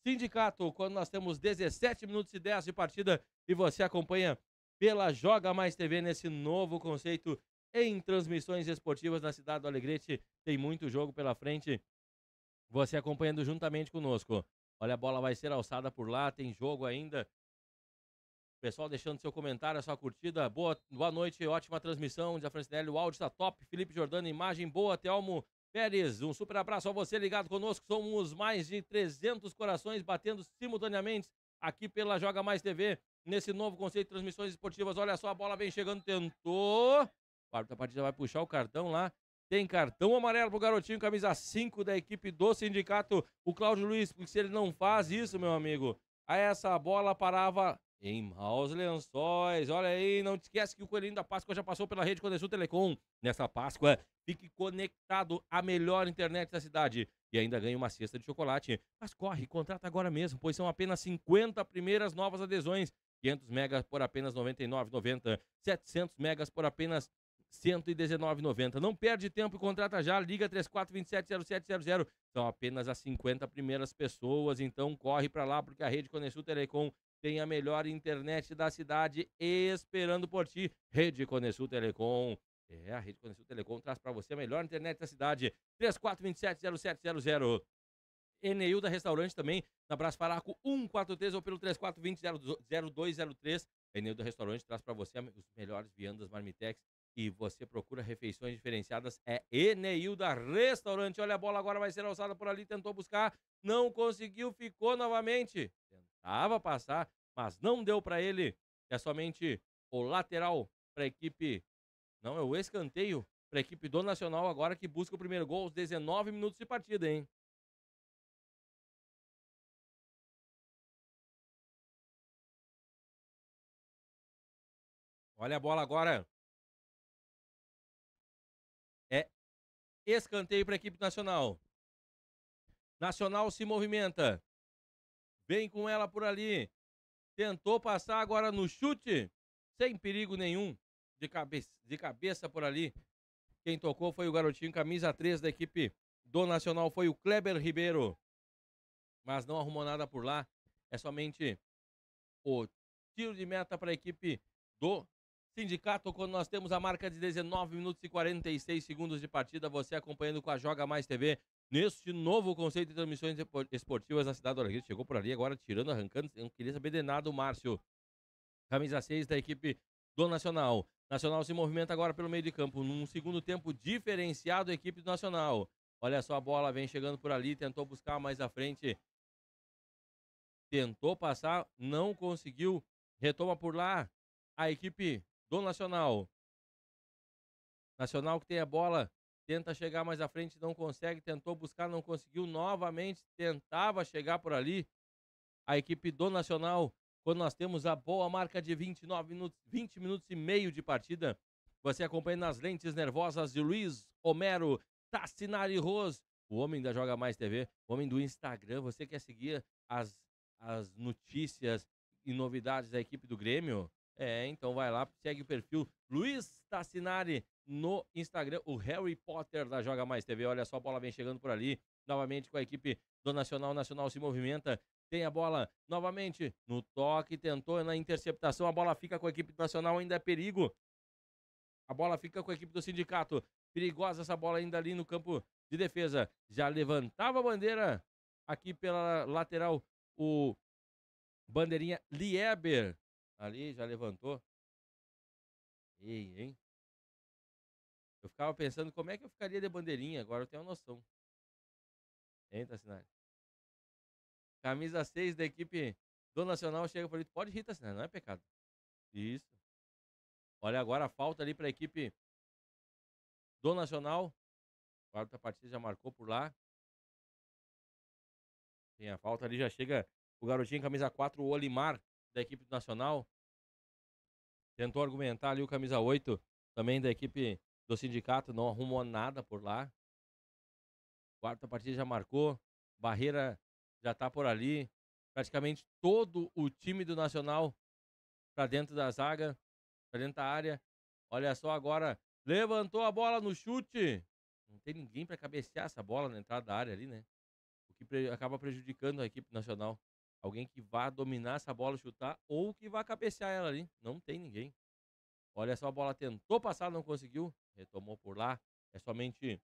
Sindicato. Quando nós temos 17 minutos e 10 de partida e você acompanha pela Joga Mais TV nesse novo conceito em transmissões esportivas na cidade do Alegrete. Tem muito jogo pela frente. Você acompanhando juntamente conosco. Olha, a bola vai ser alçada por lá, tem jogo ainda. Pessoal deixando seu comentário, sua curtida. Boa, boa noite, ótima transmissão. Diz Francinelli, o áudio está top. Felipe Jordano, imagem boa. Telmo Pérez, um super abraço a você ligado conosco. Somos mais de 300 corações batendo simultaneamente aqui pela Joga Mais TV. Nesse novo conceito de transmissões esportivas. Olha só, a bola vem chegando, tentou. O árbitro da partida vai puxar o cartão lá. Tem cartão amarelo pro garotinho, camisa 5 da equipe do sindicato. O Cláudio Luiz, porque se ele não faz isso, meu amigo, aí essa bola parava em maus lençóis. Olha aí, não te esquece que o Coelhinho da Páscoa já passou pela rede Conesul Telecom. Nessa Páscoa, fique conectado à melhor internet da cidade e ainda ganhe uma cesta de chocolate. Mas corre, contrata agora mesmo, pois são apenas 50 primeiras novas adesões. 500 megas por apenas 99,90. 700 megas por apenas 119,90. Não perde tempo e contrata já. Liga 34270700. São apenas as 50 primeiras pessoas, então corre para lá porque a Rede Conesul Telecom tem a melhor internet da cidade esperando por ti. Rede Conesul Telecom. É, a Rede Conesul Telecom traz para você a melhor internet da cidade. 34270700. Eneilda Restaurante também, na Brás Faraco 143 ou pelo 34200203. Eneilda Restaurante traz para você os melhores viandas Marmitex e você procura refeições diferenciadas, é Eneilda Restaurante. Olha, a bola agora vai ser alçada por ali, tentou buscar, não conseguiu, ficou novamente. Tentava passar, mas não deu para ele. É somente o lateral para a equipe, não, é o escanteio para a equipe do Nacional agora que busca o primeiro gol aos 19 minutos de partida, hein? Olha a bola agora Escanteio para a equipe nacional. Nacional se movimenta. Vem com ela por ali. Tentou passar agora no chute. Sem perigo nenhum. De cabeça, de cabeça por ali. Quem tocou foi o garotinho, camisa 3 da equipe do Nacional. Foi o Kleber Ribeiro. Mas não arrumou nada por lá. É somente o tiro de meta para a equipe do Sindicato, quando nós temos a marca de 19 minutos e 46 segundos de partida, você acompanhando com a Joga Mais TV. Neste novo conceito de transmissões esportivas na cidade do Aragueiro. Chegou por ali agora, tirando, arrancando. não queria saber de nada o Márcio. Camisa 6 da equipe do Nacional. Nacional se movimenta agora pelo meio de campo. Num segundo tempo diferenciado, a equipe do Nacional. Olha só a bola, vem chegando por ali, tentou buscar mais à frente. Tentou passar, não conseguiu. Retoma por lá a equipe do Nacional. Nacional que tem a bola, tenta chegar mais à frente, não consegue, tentou buscar, não conseguiu novamente, tentava chegar por ali. A equipe do Nacional, quando nós temos a boa marca de 29 minutos, 20 minutos e meio de partida, você acompanha nas lentes nervosas de Luiz Homero, Tassinari Rose o homem da Joga Mais TV, o homem do Instagram. Você quer seguir as, as notícias e novidades da equipe do Grêmio? É, então vai lá, segue o perfil Luiz Tassinari no Instagram, o Harry Potter da Joga Mais TV. Olha só, a bola vem chegando por ali, novamente com a equipe do Nacional. O Nacional se movimenta, tem a bola novamente no toque, tentou na interceptação, a bola fica com a equipe do Nacional, ainda é perigo. A bola fica com a equipe do Sindicato. Perigosa essa bola ainda ali no campo de defesa. Já levantava a bandeira aqui pela lateral o bandeirinha Lieber ali, já levantou. Ei, hein? Eu ficava pensando como é que eu ficaria de bandeirinha, agora eu tenho uma noção. Eita, Sinari. Camisa 6 da equipe do Nacional chega por ali. Pode rir, tá, Sinari, não é pecado. Isso. Olha agora a falta ali para a equipe do Nacional. Quarta partida já marcou por lá. Tem a falta ali, já chega o garotinho camisa 4, o Olimar, da equipe do Nacional tentou argumentar ali o camisa 8, também da equipe do sindicato, não arrumou nada por lá. Quarta partida já marcou, Barreira já está por ali. Praticamente todo o time do Nacional para tá dentro da zaga, para tá dentro da área. Olha só agora, levantou a bola no chute. Não tem ninguém para cabecear essa bola na entrada da área ali, né? O que pre acaba prejudicando a equipe nacional alguém que vá dominar essa bola, chutar ou que vá cabecear ela ali. Não tem ninguém. Olha só, a bola tentou passar, não conseguiu. Retomou por lá. É somente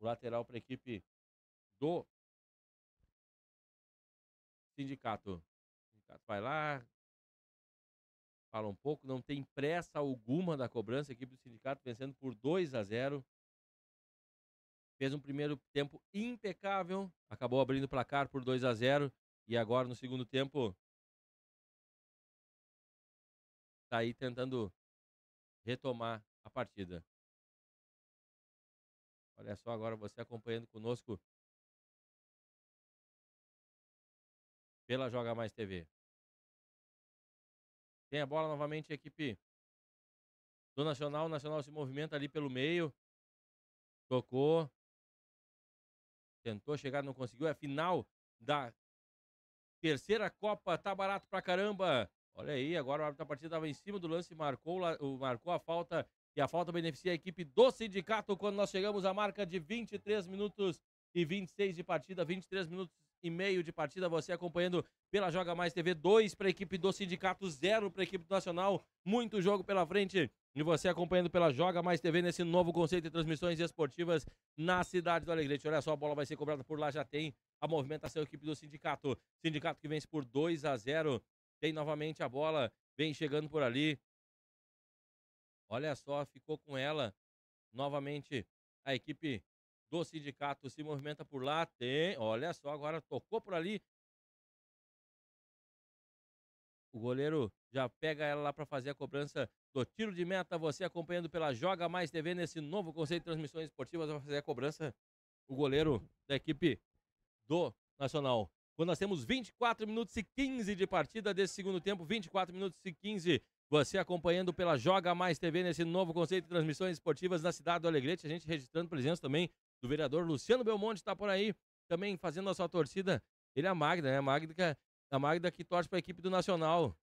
o lateral para a equipe do sindicato. O sindicato vai lá, fala um pouco, não tem pressa alguma da cobrança. A equipe do sindicato vencendo por 2 a 0. Fez um primeiro tempo impecável, acabou abrindo o placar por 2 a 0 e agora no segundo tempo tá aí tentando retomar a partida. Olha só agora você acompanhando conosco pela Joga Mais TV. Tem a bola novamente a equipe do Nacional. O Nacional se movimenta ali pelo meio. Tocou tentou chegar, não conseguiu. É final da terceira Copa, tá barato pra caramba. Olha aí, agora o árbitro da partida estava em cima do lance, marcou, marcou a falta e a falta beneficia a equipe do sindicato quando nós chegamos à marca de 23 minutos e 26 de partida, 23 minutos e meio de partida, você acompanhando pela Joga Mais TV, 2 para a equipe do Sindicato, 0 para a equipe do Nacional, muito jogo pela frente. E você acompanhando pela Joga Mais TV nesse novo conceito de transmissões esportivas na cidade do Alegrete. Olha só, a bola vai ser cobrada por lá, já tem a movimentação da equipe do Sindicato. Sindicato que vence por 2 a 0. Tem novamente a bola, vem chegando por ali. Olha só, ficou com ela novamente a equipe do sindicato se movimenta por lá. Tem, olha só, agora tocou por ali. O goleiro já pega ela lá para fazer a cobrança do tiro de meta. Você acompanhando pela Joga Mais TV nesse novo conceito de transmissões esportivas. Vai fazer a cobrança o goleiro da equipe do Nacional. Quando nós temos 24 minutos e 15 de partida desse segundo tempo, 24 minutos e 15 você acompanhando pela Joga Mais TV nesse novo conceito de transmissões esportivas na cidade do Alegrete. A gente registrando presença também do vereador Luciano Belmonte está por aí, também fazendo a sua torcida. Ele é a Magda, né? A Magda, a Magda que torce para a equipe do Nacional.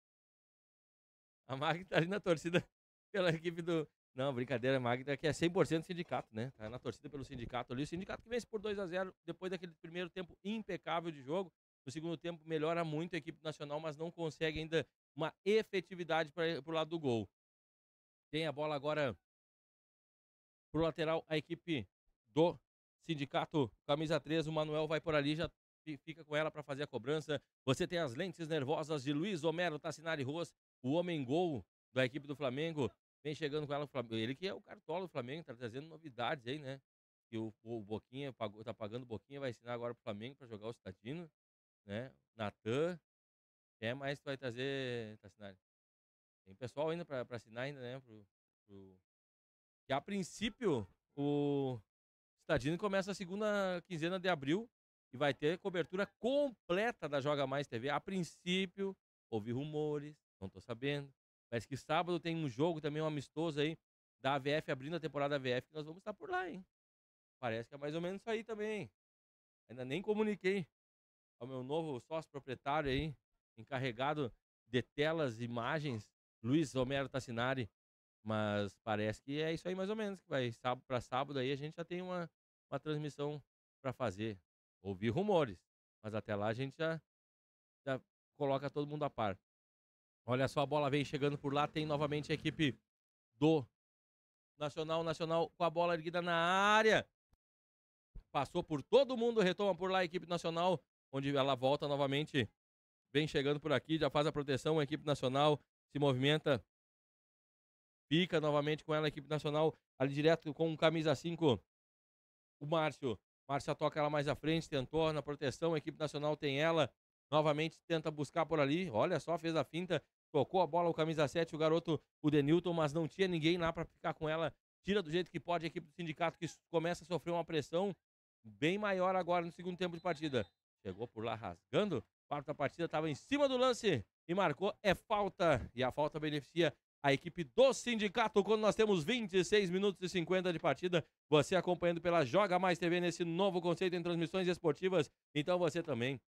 A Magda está ali na torcida *laughs* pela equipe do. Não, brincadeira, a Magda que é 100% sindicato, né? Tá na torcida pelo sindicato ali. O sindicato que vence por 2 a 0 depois daquele primeiro tempo impecável de jogo. No segundo tempo, melhora muito a equipe nacional, mas não consegue ainda uma efetividade para o lado do gol. Tem a bola agora pro lateral, a equipe do Sindicato Camisa 3, o Manuel vai por ali, já fica com ela para fazer a cobrança. Você tem as lentes nervosas de Luiz Homero Tassinari Ros, o homem gol da equipe do Flamengo. Vem chegando com ela, ele que é o cartola do Flamengo, tá trazendo novidades aí, né? Que o, o Boquinha pagou, tá pagando Boquinha, vai ensinar agora pro Flamengo para jogar o Cidadino, né? Natan. É, mas tu vai trazer, Tassinari. Tem pessoal ainda para assinar ainda, né? Pro, pro... a princípio, o Cidadino começa a segunda quinzena de abril e vai ter cobertura completa da Joga Mais TV. A princípio, houve rumores, não estou sabendo. Mas que sábado tem um jogo também, um amistoso aí, da AVF, abrindo a temporada AVF, que nós vamos estar por lá, hein? Parece que é mais ou menos isso aí também. Ainda nem comuniquei ao meu novo sócio proprietário aí, encarregado de telas, imagens, Luiz Romero Tassinari, mas parece que é isso aí mais ou menos, que vai sábado para sábado aí a gente já tem uma, uma transmissão para fazer. ouvir rumores, mas até lá a gente já, já coloca todo mundo a par. Olha só, a bola vem chegando por lá, tem novamente a equipe do Nacional, Nacional com a bola erguida na área. Passou por todo mundo, retoma por lá a equipe Nacional, onde ela volta novamente. Vem chegando por aqui, já faz a proteção, a equipe Nacional se movimenta Pica novamente com ela, a equipe nacional, ali direto com camisa 5. O Márcio. Márcia toca ela mais à frente, tentou na proteção, a equipe nacional tem ela. Novamente tenta buscar por ali. Olha só, fez a finta, tocou a bola, o camisa 7, o garoto, o Denilton, mas não tinha ninguém lá para ficar com ela. Tira do jeito que pode a equipe do sindicato, que começa a sofrer uma pressão bem maior agora no segundo tempo de partida. Chegou por lá rasgando. Quarta partida estava em cima do lance e marcou. É falta. E a falta beneficia a equipe do sindicato, quando nós temos 26 minutos e 50 de partida, você acompanhando pela Joga Mais TV nesse novo conceito em transmissões esportivas. Então você também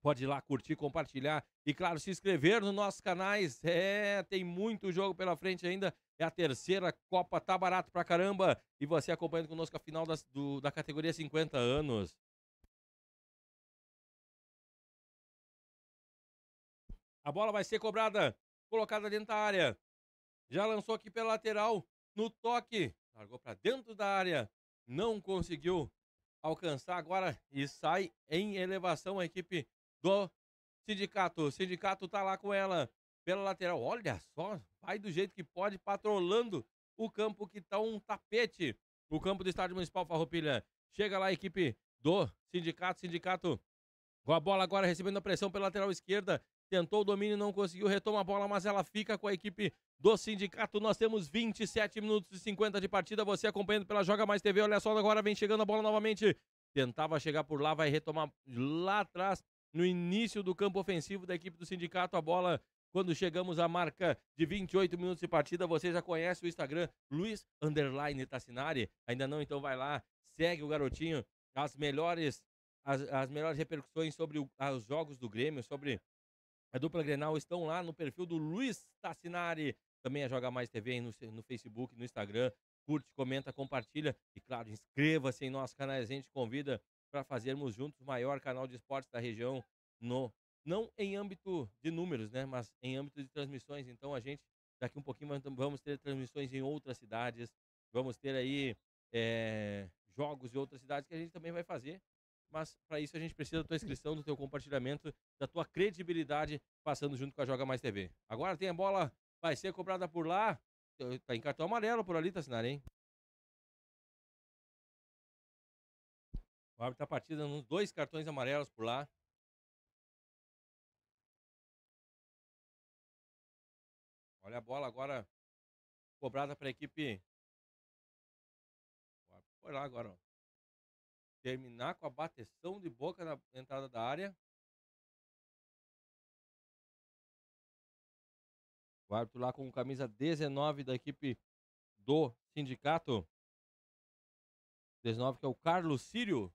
pode ir lá curtir, compartilhar e, claro, se inscrever nos nossos canais. É, tem muito jogo pela frente ainda. É a terceira Copa, tá barato pra caramba. E você acompanhando conosco a final das, do, da categoria 50 anos. A bola vai ser cobrada, colocada dentro da área. Já lançou aqui pela lateral, no toque, largou para dentro da área, não conseguiu alcançar agora e sai em elevação a equipe do Sindicato. O sindicato tá lá com ela pela lateral. Olha só, vai do jeito que pode, patrolando o campo que tá um tapete. O campo do Estádio Municipal Farroupilha. Chega lá a equipe do Sindicato. Sindicato com a bola agora recebendo a pressão pela lateral esquerda tentou o domínio, não conseguiu, retoma a bola, mas ela fica com a equipe do Sindicato. Nós temos 27 minutos e 50 de partida. Você acompanhando pela Joga Mais TV. Olha só, agora vem chegando a bola novamente. Tentava chegar por lá, vai retomar lá atrás, no início do campo ofensivo da equipe do Sindicato. A bola, quando chegamos à marca de 28 minutos de partida, você já conhece o Instagram Luiz Underline Tassinari. Ainda não? Então vai lá, segue o garotinho. As melhores, as, as melhores repercussões sobre o, os jogos do Grêmio, sobre a dupla Grenal estão lá no perfil do Luiz Tassinari. Também a é Joga Mais TV no, no Facebook, no Instagram. Curte, comenta, compartilha. E claro, inscreva-se em nossos canais. A gente convida para fazermos juntos o maior canal de esportes da região no não em âmbito de números, né, mas em âmbito de transmissões. Então a gente daqui um pouquinho vamos ter transmissões em outras cidades, vamos ter aí é, jogos de outras cidades que a gente também vai fazer mas para isso a gente precisa da tua inscrição, do teu compartilhamento, da tua credibilidade passando junto com a Joga Mais TV. Agora tem a bola, vai ser cobrada por lá. Tá em cartão amarelo por ali, tá assinado, hein? O árbitro tá partida nos dois cartões amarelos por lá. Olha a bola agora cobrada para a equipe. Foi lá agora, ó terminar com a bateção de boca na entrada da área. O árbitro lá com camisa 19 da equipe do sindicato. 19 que é o Carlos Círio.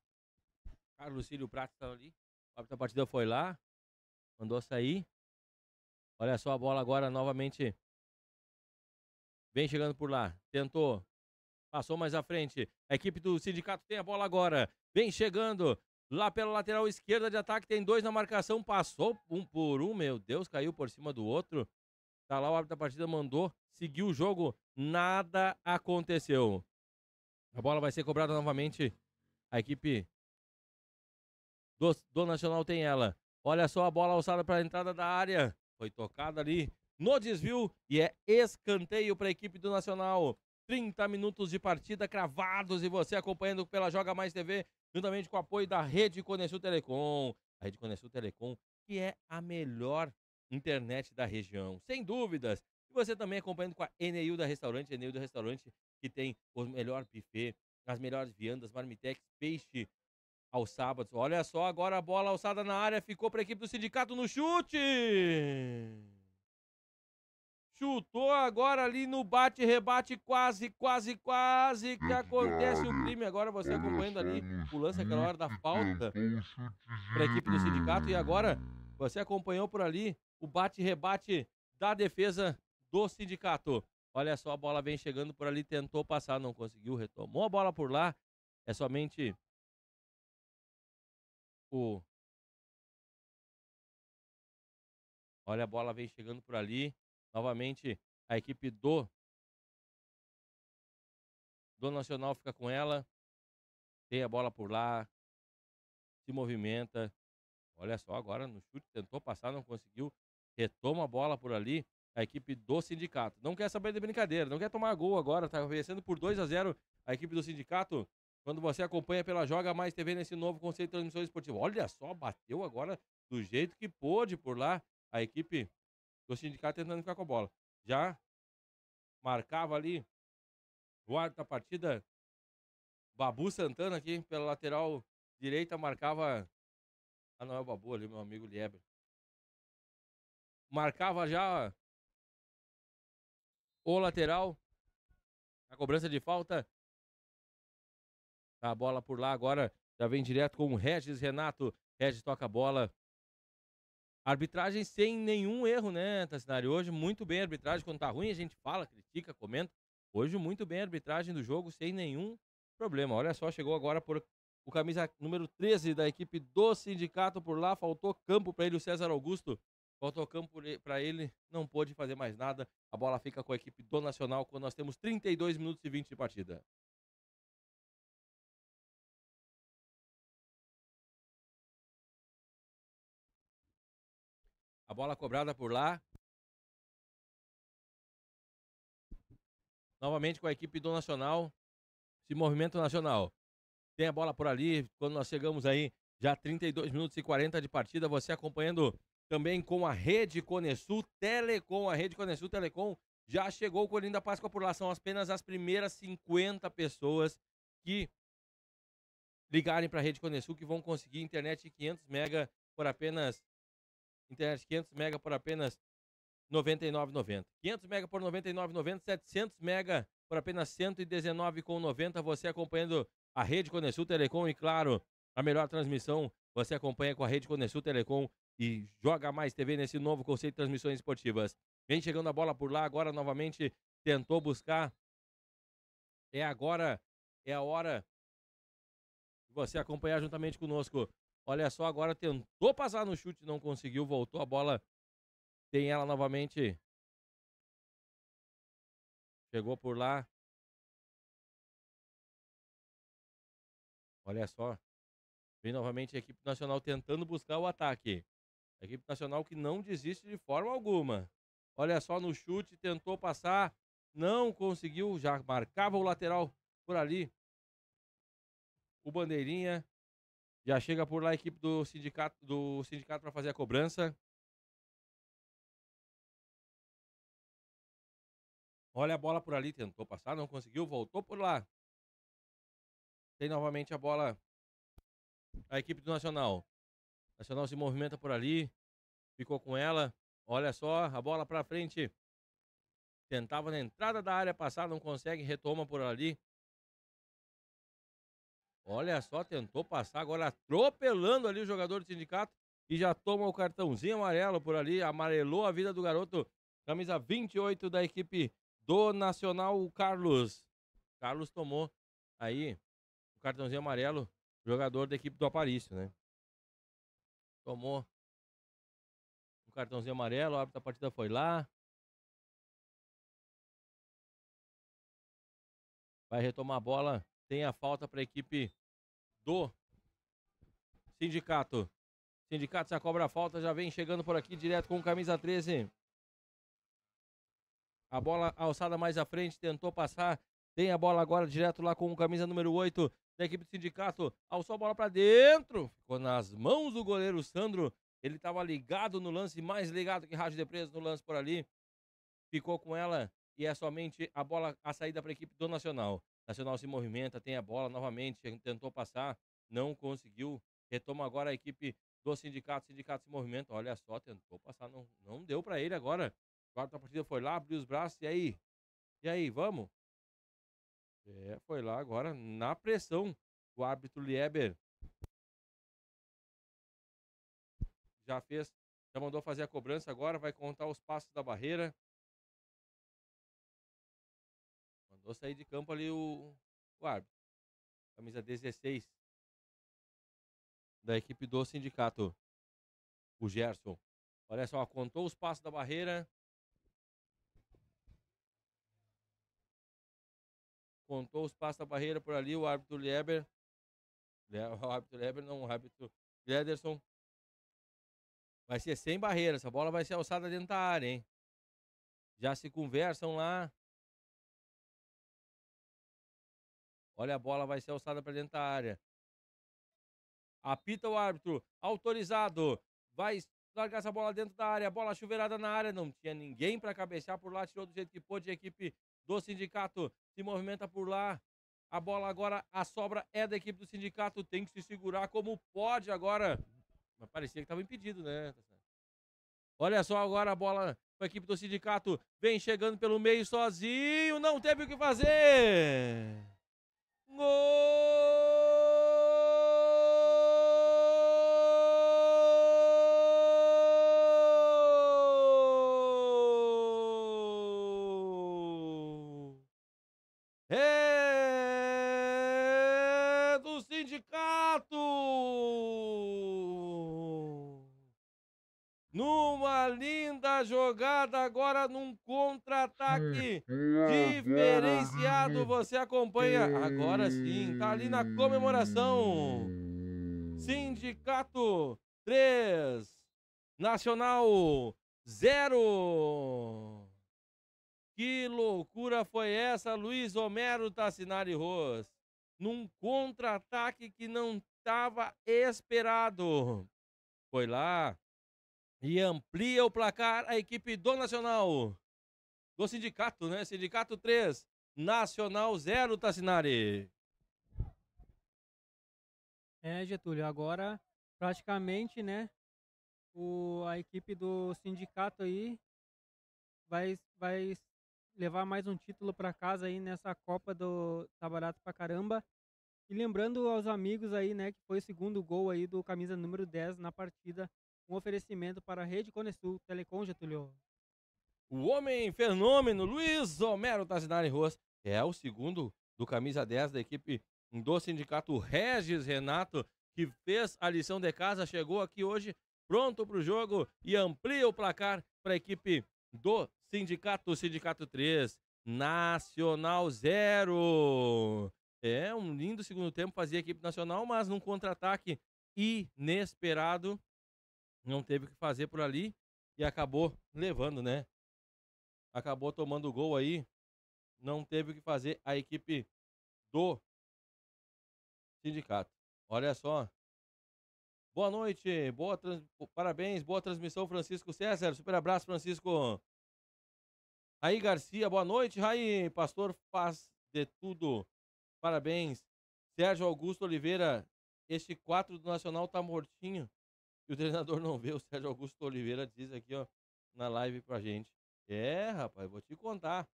Carlos Círio Prato está ali. O árbitro da partida foi lá. Mandou sair. Olha só a bola agora novamente. Vem chegando por lá. Tentou. Passou mais à frente. A equipe do Sindicato tem a bola agora. Vem chegando lá pela lateral esquerda de ataque. Tem dois na marcação. Passou um por um. Meu Deus, caiu por cima do outro. Tá lá o árbitro da partida, mandou. Seguiu o jogo. Nada aconteceu. A bola vai ser cobrada novamente. A equipe do, do Nacional tem ela. Olha só a bola alçada para a entrada da área. Foi tocada ali no desvio e é escanteio para a equipe do Nacional. 30 minutos de partida cravados e você acompanhando pela Joga Mais TV, juntamente com o apoio da Rede Conexu Telecom. A Rede Conexu Telecom, que é a melhor internet da região, sem dúvidas. E você também acompanhando com a Eneu da Restaurante, Eneu da Restaurante, que tem o melhor buffet, as melhores viandas, marmitex, peixe aos sábados. Olha só, agora a bola alçada na área ficou para a equipe do sindicato no chute! Chutou agora ali no bate-rebate, quase, quase, quase que acontece o crime. Agora você acompanhando ali o lance aquela hora da falta para a equipe do sindicato. E agora você acompanhou por ali o bate-rebate da defesa do sindicato. Olha só, a bola vem chegando por ali, tentou passar, não conseguiu, retomou a bola por lá. É somente o. Olha, a bola vem chegando por ali. Novamente, a equipe do do Nacional fica com ela. Tem a bola por lá. Se movimenta. Olha só, agora no chute tentou passar, não conseguiu. Retoma a bola por ali. A equipe do Sindicato. Não quer saber de brincadeira, não quer tomar gol agora. está vencendo por 2 a 0 a equipe do Sindicato. Quando você acompanha pela Joga Mais TV nesse novo conceito de transmissão esportiva. Olha só, bateu agora do jeito que pôde por lá. A equipe Gostinho de cá tentando ficar com a bola. Já marcava ali o árbitro da partida. Babu Santana aqui pela lateral direita marcava. Ah, não é o Babu ali, meu amigo Lieber. Marcava já o lateral. A cobrança de falta. A bola por lá agora. Já vem direto com o Regis Renato. Regis toca a bola Arbitragem sem nenhum erro, né, Tassinari? Hoje, muito bem a arbitragem. Quando tá ruim, a gente fala, critica, comenta. Hoje, muito bem a arbitragem do jogo, sem nenhum problema. Olha só, chegou agora por o camisa número 13 da equipe do sindicato por lá. Faltou campo para ele, o César Augusto. Faltou campo para ele, não pôde fazer mais nada. A bola fica com a equipe do Nacional quando nós temos 32 minutos e 20 de partida. bola cobrada por lá. Novamente com a equipe do Nacional. Esse movimento nacional. Tem a bola por ali. Quando nós chegamos aí, já 32 minutos e 40 de partida. Você acompanhando também com a Rede Conesul Telecom. A Rede Conesul Telecom já chegou o Corinho da Páscoa por lá. São apenas as primeiras 50 pessoas que ligarem para a Rede Conesul que vão conseguir internet de 500 mega por apenas internet 500 mega por apenas 99,90. 500 mega por 99,90, 700 mega por apenas 119,90. Você acompanhando a Rede Conesul Telecom e, claro, a melhor transmissão você acompanha com a Rede Conesul Telecom e joga mais TV nesse novo conceito de transmissões esportivas. Vem chegando a bola por lá, agora novamente tentou buscar. É agora, é a hora de você acompanhar juntamente conosco Olha só, agora tentou passar no chute, não conseguiu, voltou a bola. Tem ela novamente. Chegou por lá. Olha só. Vem novamente a equipe nacional tentando buscar o ataque. A equipe nacional que não desiste de forma alguma. Olha só no chute, tentou passar, não conseguiu, já marcava o lateral por ali. O bandeirinha já chega por lá a equipe do sindicato do sindicato para fazer a cobrança. Olha a bola por ali, tentou passar, não conseguiu, voltou por lá. Tem novamente a bola a equipe do Nacional. Nacional se movimenta por ali, ficou com ela. Olha só, a bola para frente. Tentava na entrada da área passar, não consegue, retoma por ali. Olha só, tentou passar agora atropelando ali o jogador do sindicato e já toma o cartãozinho amarelo por ali, amarelou a vida do garoto, camisa 28 da equipe do Nacional, o Carlos. Carlos tomou aí o cartãozinho amarelo, jogador da equipe do Aparício, né? Tomou o cartãozinho amarelo, o árbitro da partida foi lá. Vai retomar a bola tem a falta para a equipe do Sindicato. Sindicato se cobra a falta, já vem chegando por aqui direto com camisa 13. A bola alçada mais à frente, tentou passar. Tem a bola agora direto lá com o camisa número 8 da equipe do Sindicato. Alçou a bola para dentro. Ficou nas mãos do goleiro Sandro. Ele estava ligado no lance, mais ligado que Rádio de Presa no lance por ali. Ficou com ela e é somente a bola, a saída para a equipe do Nacional. Nacional se movimenta, tem a bola novamente, tentou passar, não conseguiu. Retoma agora a equipe do sindicato, sindicato se movimenta. Olha só, tentou passar, não, não deu para ele agora. Quarta partida foi lá, abriu os braços, e aí? E aí, vamos? É, foi lá agora, na pressão, o árbitro Lieber. Já fez, já mandou fazer a cobrança agora, vai contar os passos da barreira. Mandou sair de campo ali o, o árbitro. Camisa 16 da equipe do sindicato, o Gerson. Olha só, contou os passos da barreira. Contou os passos da barreira por ali, o árbitro Leber. Né, *laughs* o árbitro Leber, não, o árbitro Lederson. Vai ser sem barreira, essa bola vai ser alçada dentro da área, hein? Já se conversam lá. Olha, a bola vai ser alçada para dentro da área. Apita o árbitro. Autorizado. Vai largar essa bola dentro da área. Bola chuveirada na área. Não tinha ninguém para cabecear por lá. Tirou do jeito que pôde. A equipe do sindicato se movimenta por lá. A bola agora, a sobra é da equipe do sindicato. Tem que se segurar como pode agora. Mas parecia que estava impedido, né? Olha só agora a bola com a equipe do sindicato. Vem chegando pelo meio sozinho. Não teve o que fazer. É do sindicato! Numa linda jogada agora num contra-ataque diferenciado. Você acompanha agora sim, tá ali na comemoração. Sindicato 3, Nacional 0. Que loucura foi essa, Luiz Homero Tassinari Ros? Num contra-ataque que não estava esperado. Foi lá e amplia o placar a equipe do Nacional do sindicato, né? Sindicato 3, Nacional 0, Tassinari. É, Getúlio, agora praticamente, né, o, a equipe do sindicato aí vai, vai levar mais um título para casa aí nessa Copa do Tá Barato Pra Caramba. E lembrando aos amigos aí, né, que foi o segundo gol aí do camisa número 10 na partida, um oferecimento para a Rede Conesul, Telecom Getúlio o homem fenômeno Luiz Homero Tazinari Ruas, é o segundo do camisa 10 da equipe do Sindicato Regis Renato, que fez a lição de casa, chegou aqui hoje pronto para o jogo e amplia o placar para a equipe do Sindicato, Sindicato 3, Nacional 0. É um lindo segundo tempo fazia a equipe nacional, mas num contra-ataque inesperado, não teve o que fazer por ali e acabou levando, né? acabou tomando o gol aí. Não teve o que fazer a equipe do sindicato. Olha só. Boa noite, boa trans... parabéns, boa transmissão, Francisco César. Super abraço, Francisco. Raí Garcia, boa noite, Raí. Pastor faz de tudo. Parabéns. Sérgio Augusto Oliveira, este 4 do Nacional tá mortinho. E o treinador não vê. O Sérgio Augusto Oliveira diz aqui, ó, na live pra gente. É, rapaz, vou te contar.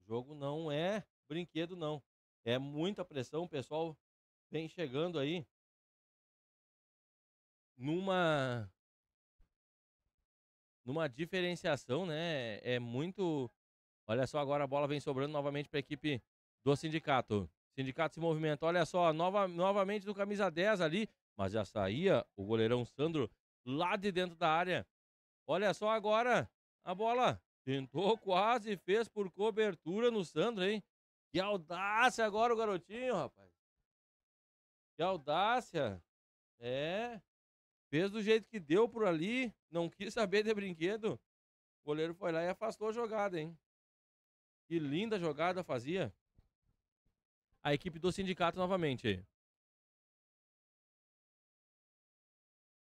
O jogo não é brinquedo, não. É muita pressão, o pessoal vem chegando aí numa numa diferenciação, né? É muito. Olha só, agora a bola vem sobrando novamente para a equipe do sindicato. sindicato se movimenta, olha só, nova, novamente do camisa 10 ali, mas já saía o goleirão Sandro lá de dentro da área. Olha só agora, a bola tentou quase, fez por cobertura no Sandro, hein? Que audácia agora o garotinho, rapaz. Que audácia. É. Fez do jeito que deu por ali, não quis saber de brinquedo. O goleiro foi lá e afastou a jogada, hein? Que linda jogada fazia. A equipe do sindicato novamente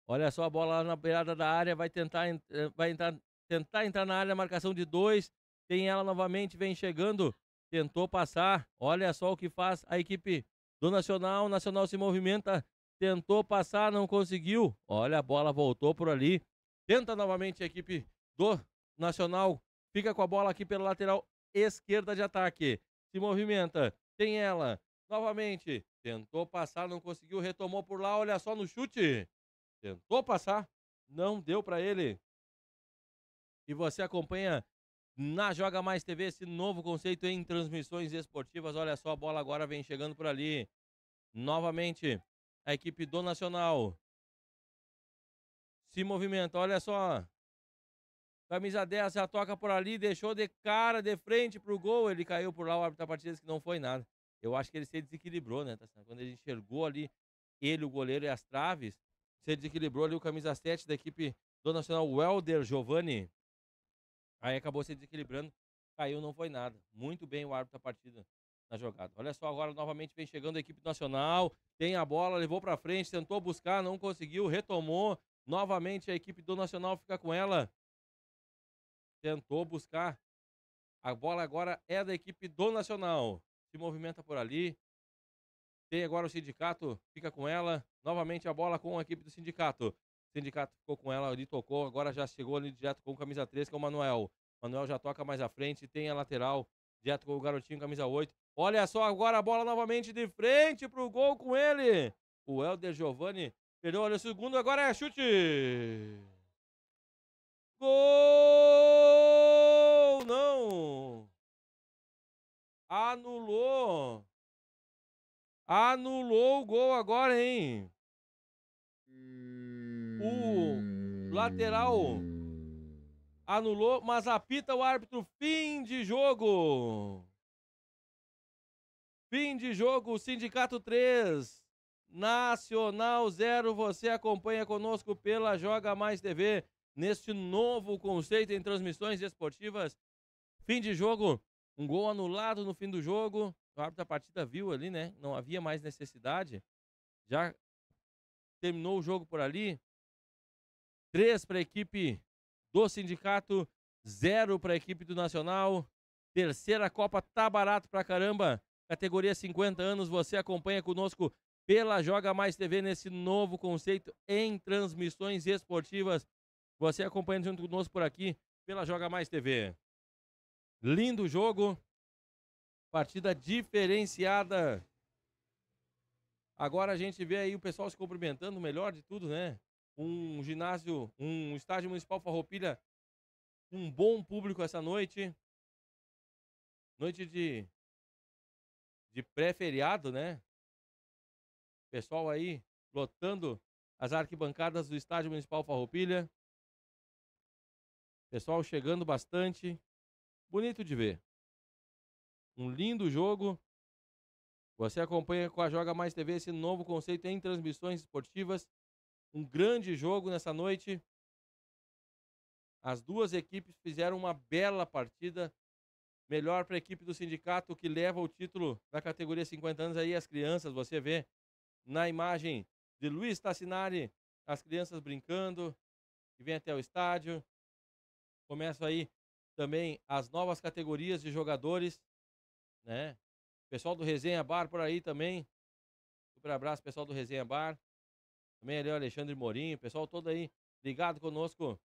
Olha só a bola lá na beirada da área, vai tentar eh, vai entrar tentar entrar na área, marcação de dois, tem ela novamente, vem chegando, tentou passar, olha só o que faz a equipe do Nacional, o Nacional se movimenta, tentou passar, não conseguiu, olha a bola voltou por ali, tenta novamente a equipe do Nacional, fica com a bola aqui pela lateral esquerda de ataque, se movimenta, tem ela, novamente, tentou passar, não conseguiu, retomou por lá, olha só no chute, tentou passar, não deu para ele, e você acompanha na Joga Mais TV esse novo conceito em transmissões esportivas. Olha só, a bola agora vem chegando por ali. Novamente, a equipe do Nacional se movimenta. Olha só. Camisa 10 já toca por ali, deixou de cara, de frente pro gol. Ele caiu por lá, o árbitro da partida disse que não foi nada. Eu acho que ele se desequilibrou, né, Quando ele enxergou ali, ele, o goleiro e as traves, se desequilibrou ali o camisa 7 da equipe do Nacional, o Welder Giovanni. Aí acabou se desequilibrando, caiu, não foi nada. Muito bem o árbitro da partida na jogada. Olha só, agora novamente vem chegando a equipe nacional, tem a bola, levou para frente, tentou buscar, não conseguiu, retomou. Novamente a equipe do Nacional fica com ela. Tentou buscar. A bola agora é da equipe do Nacional. Se movimenta por ali. Tem agora o sindicato, fica com ela. Novamente a bola com a equipe do sindicato. O sindicato ficou com ela, ali tocou, agora já chegou ali direto com camisa 3, que é o Manuel. O Manuel já toca mais à frente, tem a lateral, direto com o garotinho, camisa 8. Olha só agora a bola novamente de frente pro gol com ele. O Helder Giovanni perdeu, olha o segundo, agora é chute. Gol! Não! Anulou! Anulou o gol agora, hein? o lateral anulou, mas apita o árbitro. Fim de jogo. Fim de jogo, Sindicato 3, Nacional 0. Você acompanha conosco pela Joga Mais TV neste novo conceito em transmissões esportivas. Fim de jogo, um gol anulado no fim do jogo. O árbitro da partida viu ali, né? Não havia mais necessidade. Já terminou o jogo por ali. 3 para a equipe do sindicato, 0 para a equipe do Nacional. Terceira Copa tá barato pra caramba. Categoria 50 anos, você acompanha conosco pela Joga Mais TV nesse novo conceito em transmissões esportivas. Você acompanha junto conosco por aqui pela Joga Mais TV. Lindo jogo. Partida diferenciada. Agora a gente vê aí o pessoal se cumprimentando, melhor de tudo, né? um ginásio, um estádio municipal Farroupilha, um bom público essa noite. Noite de de pré-feriado, né? Pessoal aí lotando as arquibancadas do estádio municipal Farroupilha. Pessoal chegando bastante. Bonito de ver. Um lindo jogo. Você acompanha com a Joga Mais TV esse novo conceito em transmissões esportivas um grande jogo nessa noite. As duas equipes fizeram uma bela partida. Melhor para a equipe do sindicato que leva o título da categoria 50 anos aí as crianças, você vê na imagem de Luiz Tassinari, as crianças brincando, que vem até o estádio. Começam aí também as novas categorias de jogadores, né? Pessoal do Resenha Bar por aí também. Super abraço, pessoal do Resenha Bar. Também ali o Alexandre Morinho, pessoal todo aí ligado conosco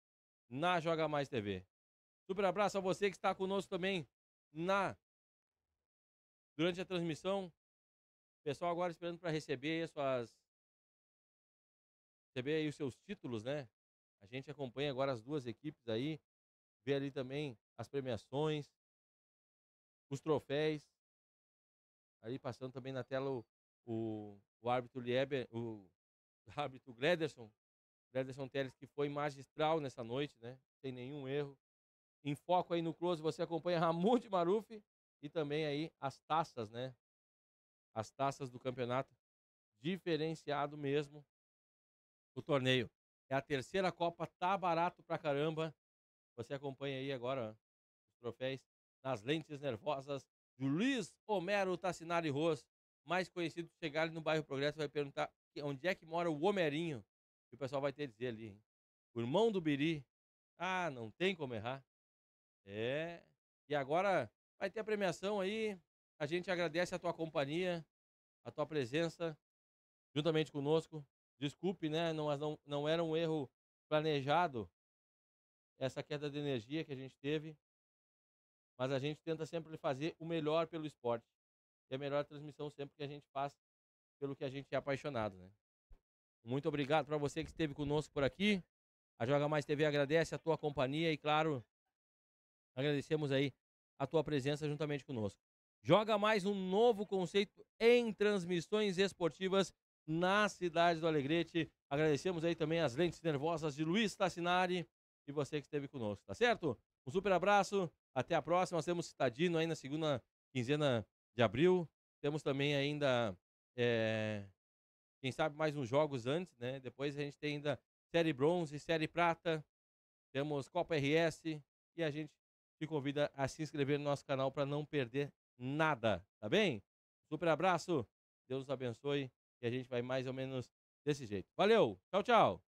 na Joga Mais TV. Super abraço a você que está conosco também na durante a transmissão. Pessoal agora esperando para receber as suas receber aí os seus títulos, né? A gente acompanha agora as duas equipes aí, vê ali também as premiações, os troféus. Ali passando também na tela o, o, o árbitro Lieber, o *laughs* árbitro Grederson, Grederson Teles, que foi magistral nessa noite, né? Sem nenhum erro. Em foco aí no close, você acompanha Ramon de Maruf e também aí as taças, né? As taças do campeonato. Diferenciado mesmo o torneio. É a terceira Copa, tá barato pra caramba. Você acompanha aí agora ó, os troféus nas lentes nervosas de Luiz Homero Tassinari Ros, mais conhecido chegar ali no bairro Progresso, vai perguntar onde é que mora o Homerinho? E o pessoal vai ter que dizer ali, hein? O irmão do Biri. Ah, não tem como errar. É. E agora vai ter a premiação aí. A gente agradece a tua companhia, a tua presença, juntamente conosco. Desculpe, né? Não, não, não era um erro planejado essa queda de energia que a gente teve. Mas a gente tenta sempre fazer o melhor pelo esporte. E a melhor transmissão sempre que a gente faz pelo que a gente é apaixonado, né? Muito obrigado para você que esteve conosco por aqui. A Joga Mais TV agradece a tua companhia e, claro, agradecemos aí a tua presença juntamente conosco. Joga Mais um novo conceito em transmissões esportivas na cidade do Alegrete. Agradecemos aí também as lentes nervosas de Luiz Tassinari e você que esteve conosco, tá certo? Um super abraço, até a próxima. Nós temos Citadino aí na segunda quinzena de abril. Temos também ainda é, quem sabe mais uns jogos antes, né? Depois a gente tem ainda Série Bronze, Série Prata, temos Copa RS e a gente te convida a se inscrever no nosso canal para não perder nada, tá bem? Super abraço, Deus abençoe e a gente vai mais ou menos desse jeito. Valeu, tchau, tchau!